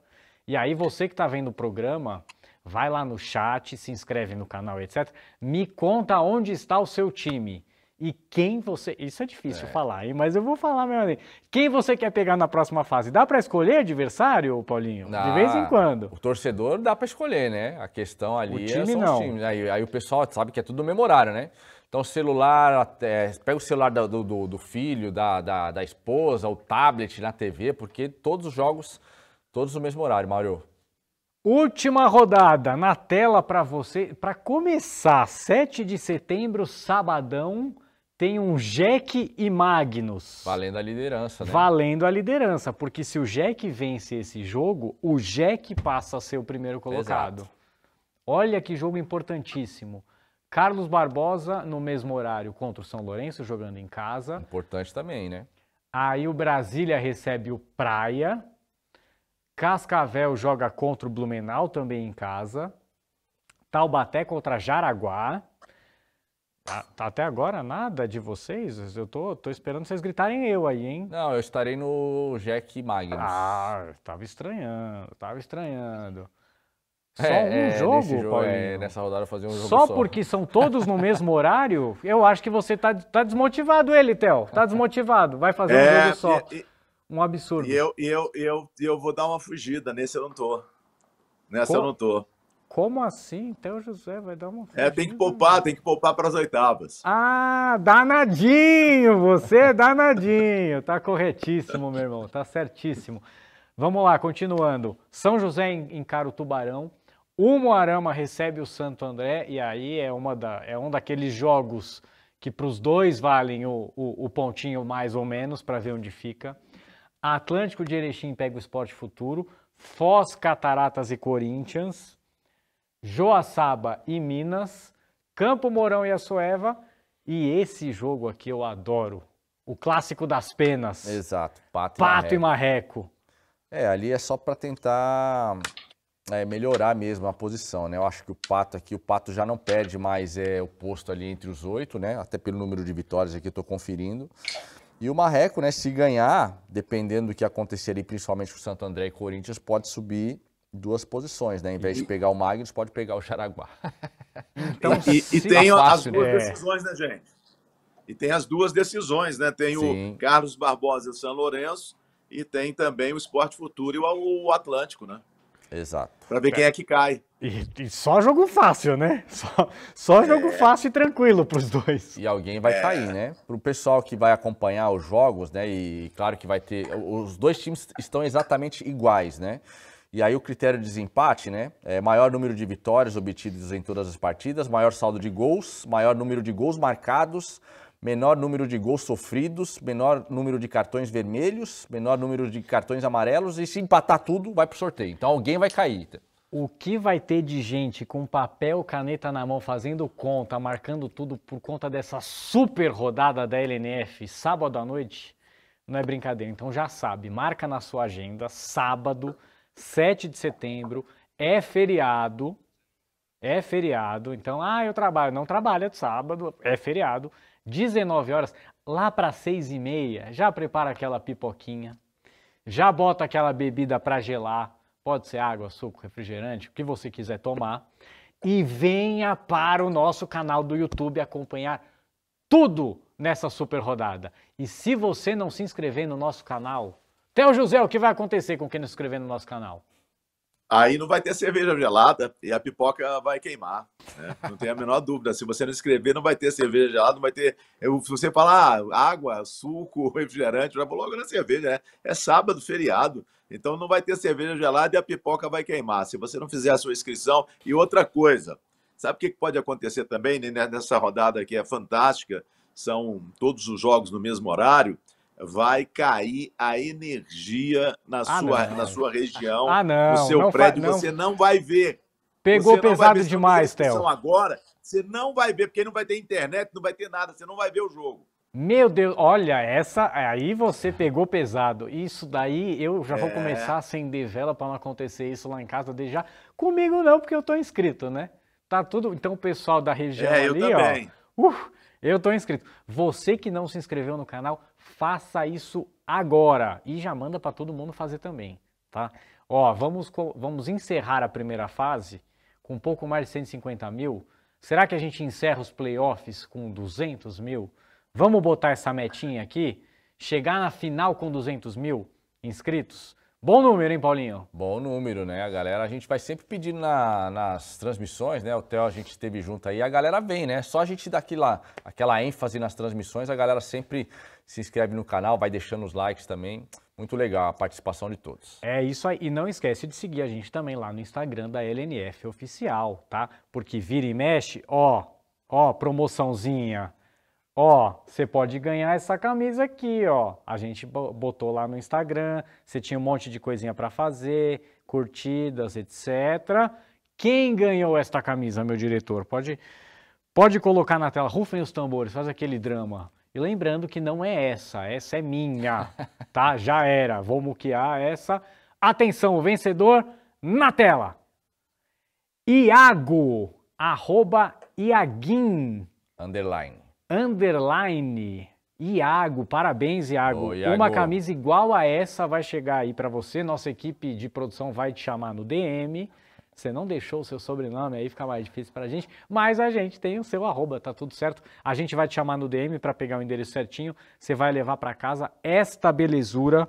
E aí você que está vendo o programa, vai lá no chat, se inscreve no canal, etc. Me conta onde está o seu time. E quem você. Isso é difícil é. falar, hein? Mas eu vou falar mesmo. ali. Assim. Quem você quer pegar na próxima fase? Dá para escolher adversário, Paulinho? Dá. De vez em quando. O torcedor dá para escolher, né? A questão ali o é time, é não. Times. Aí, aí, o pessoal sabe que é tudo memorário, né? Então, celular, é, pega o celular do, do, do filho, da, da, da, esposa, o tablet na TV, porque todos os jogos, todos no mesmo horário, Mauro. Última rodada na tela para você, para começar, 7 de setembro, sabadão, tem um Jack e Magnus. Valendo a liderança, né? Valendo a liderança, porque se o Jack vence esse jogo, o Jack passa a ser o primeiro colocado. Exato. Olha que jogo importantíssimo. Carlos Barbosa no mesmo horário contra o São Lourenço, jogando em casa. Importante também, né? Aí o Brasília recebe o Praia. Cascavel joga contra o Blumenau, também em casa. Taubaté contra Jaraguá. Tá, tá até agora nada de vocês? Eu tô, tô esperando vocês gritarem eu aí, hein? Não, eu estarei no Jack Magnus. Ah, tava estranhando, tava estranhando. É, só é, um é, jogo, jogo É, nessa rodada fazer um jogo só. Só porque são todos no mesmo horário? Eu acho que você tá, tá desmotivado ele, Théo. Tá desmotivado, vai fazer um é, jogo só. E, um absurdo. E eu, eu, eu, eu vou dar uma fugida, nesse eu não tô. Nessa eu não tô. Como assim? Então José vai dar uma. É, tem que poupar, tem que poupar para as oitavas. Ah, danadinho! Você é danadinho! Tá corretíssimo, meu irmão, tá certíssimo. Vamos lá, continuando. São José encara o Tubarão. O Moarama recebe o Santo André, e aí é, uma da, é um daqueles jogos que para os dois valem o, o, o pontinho mais ou menos para ver onde fica. Atlântico de Erechim pega o Esporte Futuro. Foz, Cataratas e Corinthians. Joaçaba e Minas, Campo Mourão e Açoeva. E esse jogo aqui eu adoro. O clássico das penas. Exato. Pato, Pato e, marreco. e marreco. É, ali é só para tentar é, melhorar mesmo a posição, né? Eu acho que o Pato aqui, o Pato já não perde mais é, o posto ali entre os oito, né? Até pelo número de vitórias aqui eu tô conferindo. E o Marreco, né, se ganhar, dependendo do que acontecer ali, principalmente com o Santo André e Corinthians, pode subir duas posições, né? Em vez e... de pegar o Magnus, pode pegar o Jaraguá. então, e, e tem tá fácil, as duas né? decisões, né, gente? E tem as duas decisões, né? Tem Sim. o Carlos Barbosa e o São Lourenço e tem também o Esporte Futuro e o Atlântico, né? Exato. Para ver quem é que cai. E, e, só jogo fácil, né? Só, só é. jogo é. fácil e tranquilo para os dois. E alguém vai é. cair, né? Para o pessoal que vai acompanhar os jogos, né? E claro que vai ter. Os dois times estão exatamente iguais, né? E aí o critério de desempate, né? É maior número de vitórias obtidas em todas as partidas, maior saldo de gols, maior número de gols marcados, menor número de gols sofridos, menor número de cartões vermelhos, menor número de cartões amarelos e se empatar tudo, vai pro sorteio. Então alguém vai cair. O que vai ter de gente com papel, caneta na mão, fazendo conta, marcando tudo por conta dessa super rodada da LNF sábado à noite? Não é brincadeira. Então já sabe, marca na sua agenda, sábado 7 de setembro, é feriado, é feriado, então, ah, eu trabalho, não trabalha sábado, é feriado, 19 horas, lá para 6 e meia, já prepara aquela pipoquinha, já bota aquela bebida para gelar, pode ser água, suco, refrigerante, o que você quiser tomar, e venha para o nosso canal do YouTube acompanhar tudo nessa super rodada. E se você não se inscrever no nosso canal, o José, o que vai acontecer com quem não se inscrever no nosso canal? Aí não vai ter cerveja gelada e a pipoca vai queimar. Né? Não tem a menor dúvida. Se você não escrever, não vai ter cerveja gelada, não vai ter. Se você falar ah, água, suco, [LAUGHS] refrigerante, já vou logo na cerveja, né? É sábado, feriado. Então não vai ter cerveja gelada e a pipoca vai queimar. Se você não fizer a sua inscrição. E outra coisa, sabe o que pode acontecer também né? nessa rodada que é fantástica? São todos os jogos no mesmo horário vai cair a energia na, ah, sua, na sua região, ah, não, no seu não prédio, você não vai ver. Pegou você pesado ver, demais, Théo. Agora, você não vai ver, porque não vai ter internet, não vai ter nada, você não vai ver o jogo. Meu Deus, olha, essa aí você pegou pesado. Isso daí eu já vou é. começar a acender vela para não acontecer isso lá em casa desde já. Comigo não, porque eu tô inscrito, né? Tá tudo. Então o pessoal da região é, ali, eu também. ó. Uh, eu tô inscrito. Você que não se inscreveu no canal, faça isso agora e já manda para todo mundo fazer também, tá? Ó, vamos, vamos encerrar a primeira fase com um pouco mais de 150 mil. Será que a gente encerra os playoffs com 200 mil? Vamos botar essa metinha aqui? Chegar na final com 200 mil inscritos? Bom número, hein, Paulinho? Bom número, né? A galera, a gente vai sempre pedindo na, nas transmissões, né? O Theo a gente esteve junto aí, a galera vem, né? Só a gente dá aquela, aquela ênfase nas transmissões, a galera sempre se inscreve no canal, vai deixando os likes também. Muito legal a participação de todos. É isso aí. E não esquece de seguir a gente também lá no Instagram da LNF Oficial, tá? Porque vira e mexe, ó, ó, promoçãozinha Ó, você pode ganhar essa camisa aqui, ó. A gente botou lá no Instagram, você tinha um monte de coisinha para fazer, curtidas, etc. Quem ganhou esta camisa, meu diretor? Pode, pode colocar na tela, rufem os tambores, faz aquele drama. E lembrando que não é essa, essa é minha, [LAUGHS] tá? Já era, vou muquear essa. Atenção, o vencedor na tela. Iago, arroba Iaguin. Underline underline Iago, parabéns, Iago. Iago. Uma camisa igual a essa vai chegar aí para você. Nossa equipe de produção vai te chamar no DM. Você não deixou o seu sobrenome, aí fica mais difícil para a gente. Mas a gente tem o seu arroba, tá tudo certo. A gente vai te chamar no DM para pegar o endereço certinho. Você vai levar para casa esta belezura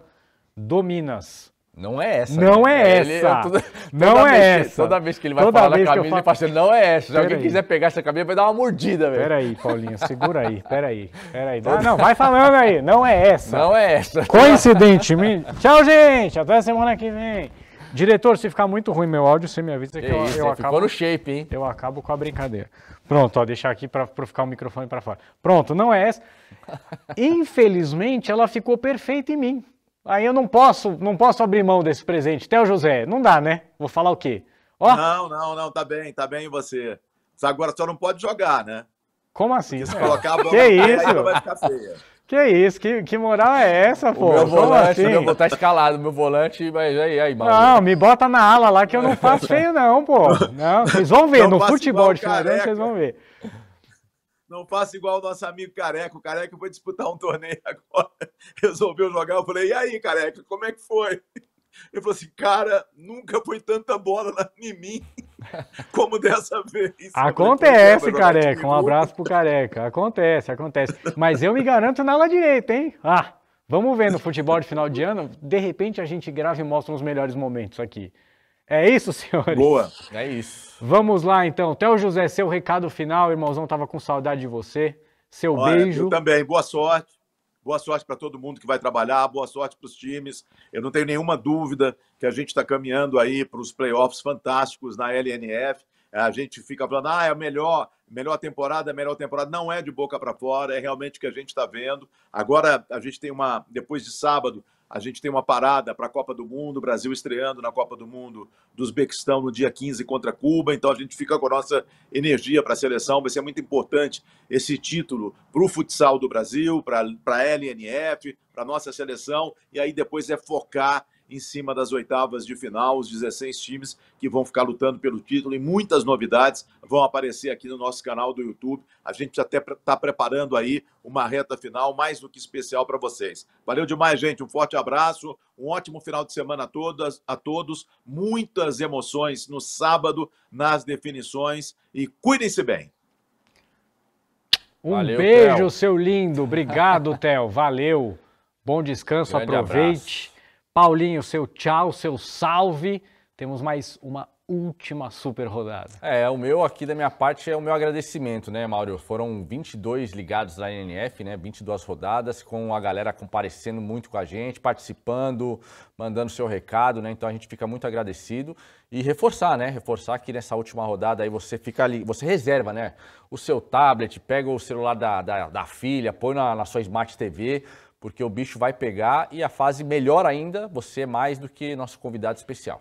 do Minas. Não é essa. Não né? é ele, essa. Toda, não [LAUGHS] toda é vez, essa. Toda vez que ele vai toda falar na camisa, ele fala assim, não é essa. Se alguém aí. quiser pegar essa camisa, vai dar uma mordida, velho. Peraí, Paulinho, segura aí, peraí, peraí. Não, [LAUGHS] não, vai falando aí, não é essa. Não é essa. Coincidentemente. Tchau, gente, até semana que vem. Diretor, se ficar muito ruim meu áudio, você me avisa que, que eu, isso, eu é, acabo. Ficou no shape, hein? Eu acabo com a brincadeira. Pronto, ó, deixar aqui para ficar o microfone para fora. Pronto, não é essa. [LAUGHS] Infelizmente, ela ficou perfeita em mim. Aí eu não posso, não posso abrir mão desse presente. Até o José, não dá, né? Vou falar o quê? Ó. Não, não, não, tá bem, tá bem você. Agora só não pode jogar, né? Como assim? Se colocar a bola que é isso? Aí, vai ficar feia. Que isso? Que, que moral é essa, pô? O assim? meu volante, assim? eu vou estar escalado, meu volante, mas aí, aí, maluco. Não, me bota na ala lá que eu não [LAUGHS] faço feio, não, pô. Não, vocês vão ver, não no futebol de Finlândia, vocês vão ver. Não faça igual o nosso amigo Careca. O Careca foi disputar um torneio [LAUGHS] agora. Resolveu jogar. Eu falei, e aí, Careca, como é que foi? Ele falou assim, cara, nunca foi tanta bola em mim [LAUGHS] como dessa vez. É, acontece, Careca. Um abraço pro Careca. Acontece, acontece. Mas eu me garanto na ala direita, hein? Ah, vamos ver no futebol de final de ano. De repente a gente grava e mostra os melhores momentos aqui. É isso, [LAUGHS] senhores? Boa. É isso. Vamos lá, então. Até o José, seu recado final, irmãozão, tava com saudade de você. Seu Olha, beijo. Eu também. Boa sorte. Boa sorte para todo mundo que vai trabalhar, boa sorte para os times. Eu não tenho nenhuma dúvida que a gente está caminhando aí para os playoffs fantásticos na LNF. A gente fica falando, ah, é a melhor, melhor temporada, é a melhor temporada. Não é de boca para fora, é realmente o que a gente está vendo. Agora a gente tem uma, depois de sábado, a gente tem uma parada para a Copa do Mundo, Brasil estreando na Copa do Mundo do Uzbequistão no dia 15 contra Cuba, então a gente fica com a nossa energia para a seleção. Vai ser muito importante esse título para o futsal do Brasil, para a LNF, para a nossa seleção, e aí depois é focar em cima das oitavas de final, os 16 times que vão ficar lutando pelo título e muitas novidades vão aparecer aqui no nosso canal do YouTube. A gente até está preparando aí uma reta final mais do que especial para vocês. Valeu demais, gente. Um forte abraço, um ótimo final de semana a todas, a todos. Muitas emoções no sábado nas definições e cuidem-se bem. Um Valeu, beijo, Theo. seu lindo. Obrigado, Theo. Valeu. Bom descanso, Grande aproveite. Abraço. Paulinho, seu tchau, seu salve. Temos mais uma última super rodada. É, o meu aqui da minha parte é o meu agradecimento, né, Mauro? Foram 22 ligados da NNF, né? 22 rodadas com a galera comparecendo muito com a gente, participando, mandando seu recado, né? Então a gente fica muito agradecido e reforçar, né? Reforçar que nessa última rodada aí você fica ali, você reserva, né? O seu tablet, pega o celular da, da, da filha, põe na, na sua Smart TV, porque o bicho vai pegar e a fase melhor ainda, você é mais do que nosso convidado especial.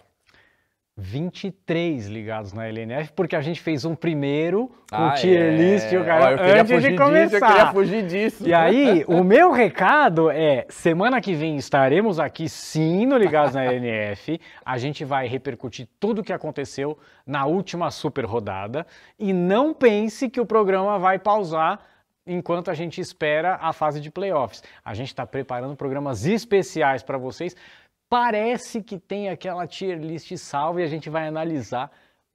23 ligados na LNF, porque a gente fez um primeiro, ah, um tier é. list, o cara, eu antes de começar. Disso, eu queria fugir disso. E aí, o meu recado é, semana que vem estaremos aqui sim no Ligados na LNF, a gente vai repercutir tudo o que aconteceu na última super rodada, e não pense que o programa vai pausar enquanto a gente espera a fase de playoffs. A gente está preparando programas especiais para vocês. Parece que tem aquela tier list salva e a gente vai analisar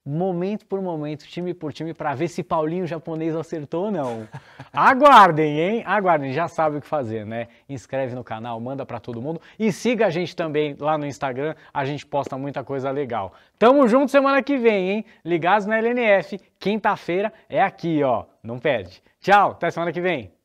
momento por momento, time por time, para ver se Paulinho japonês acertou ou não. [LAUGHS] Aguardem, hein? Aguardem, já sabe o que fazer, né? Inscreve no canal, manda para todo mundo e siga a gente também lá no Instagram, a gente posta muita coisa legal. Tamo junto semana que vem, hein? Ligados na LNF, quinta-feira é aqui, ó. Não perde. Tchau, até semana que vem.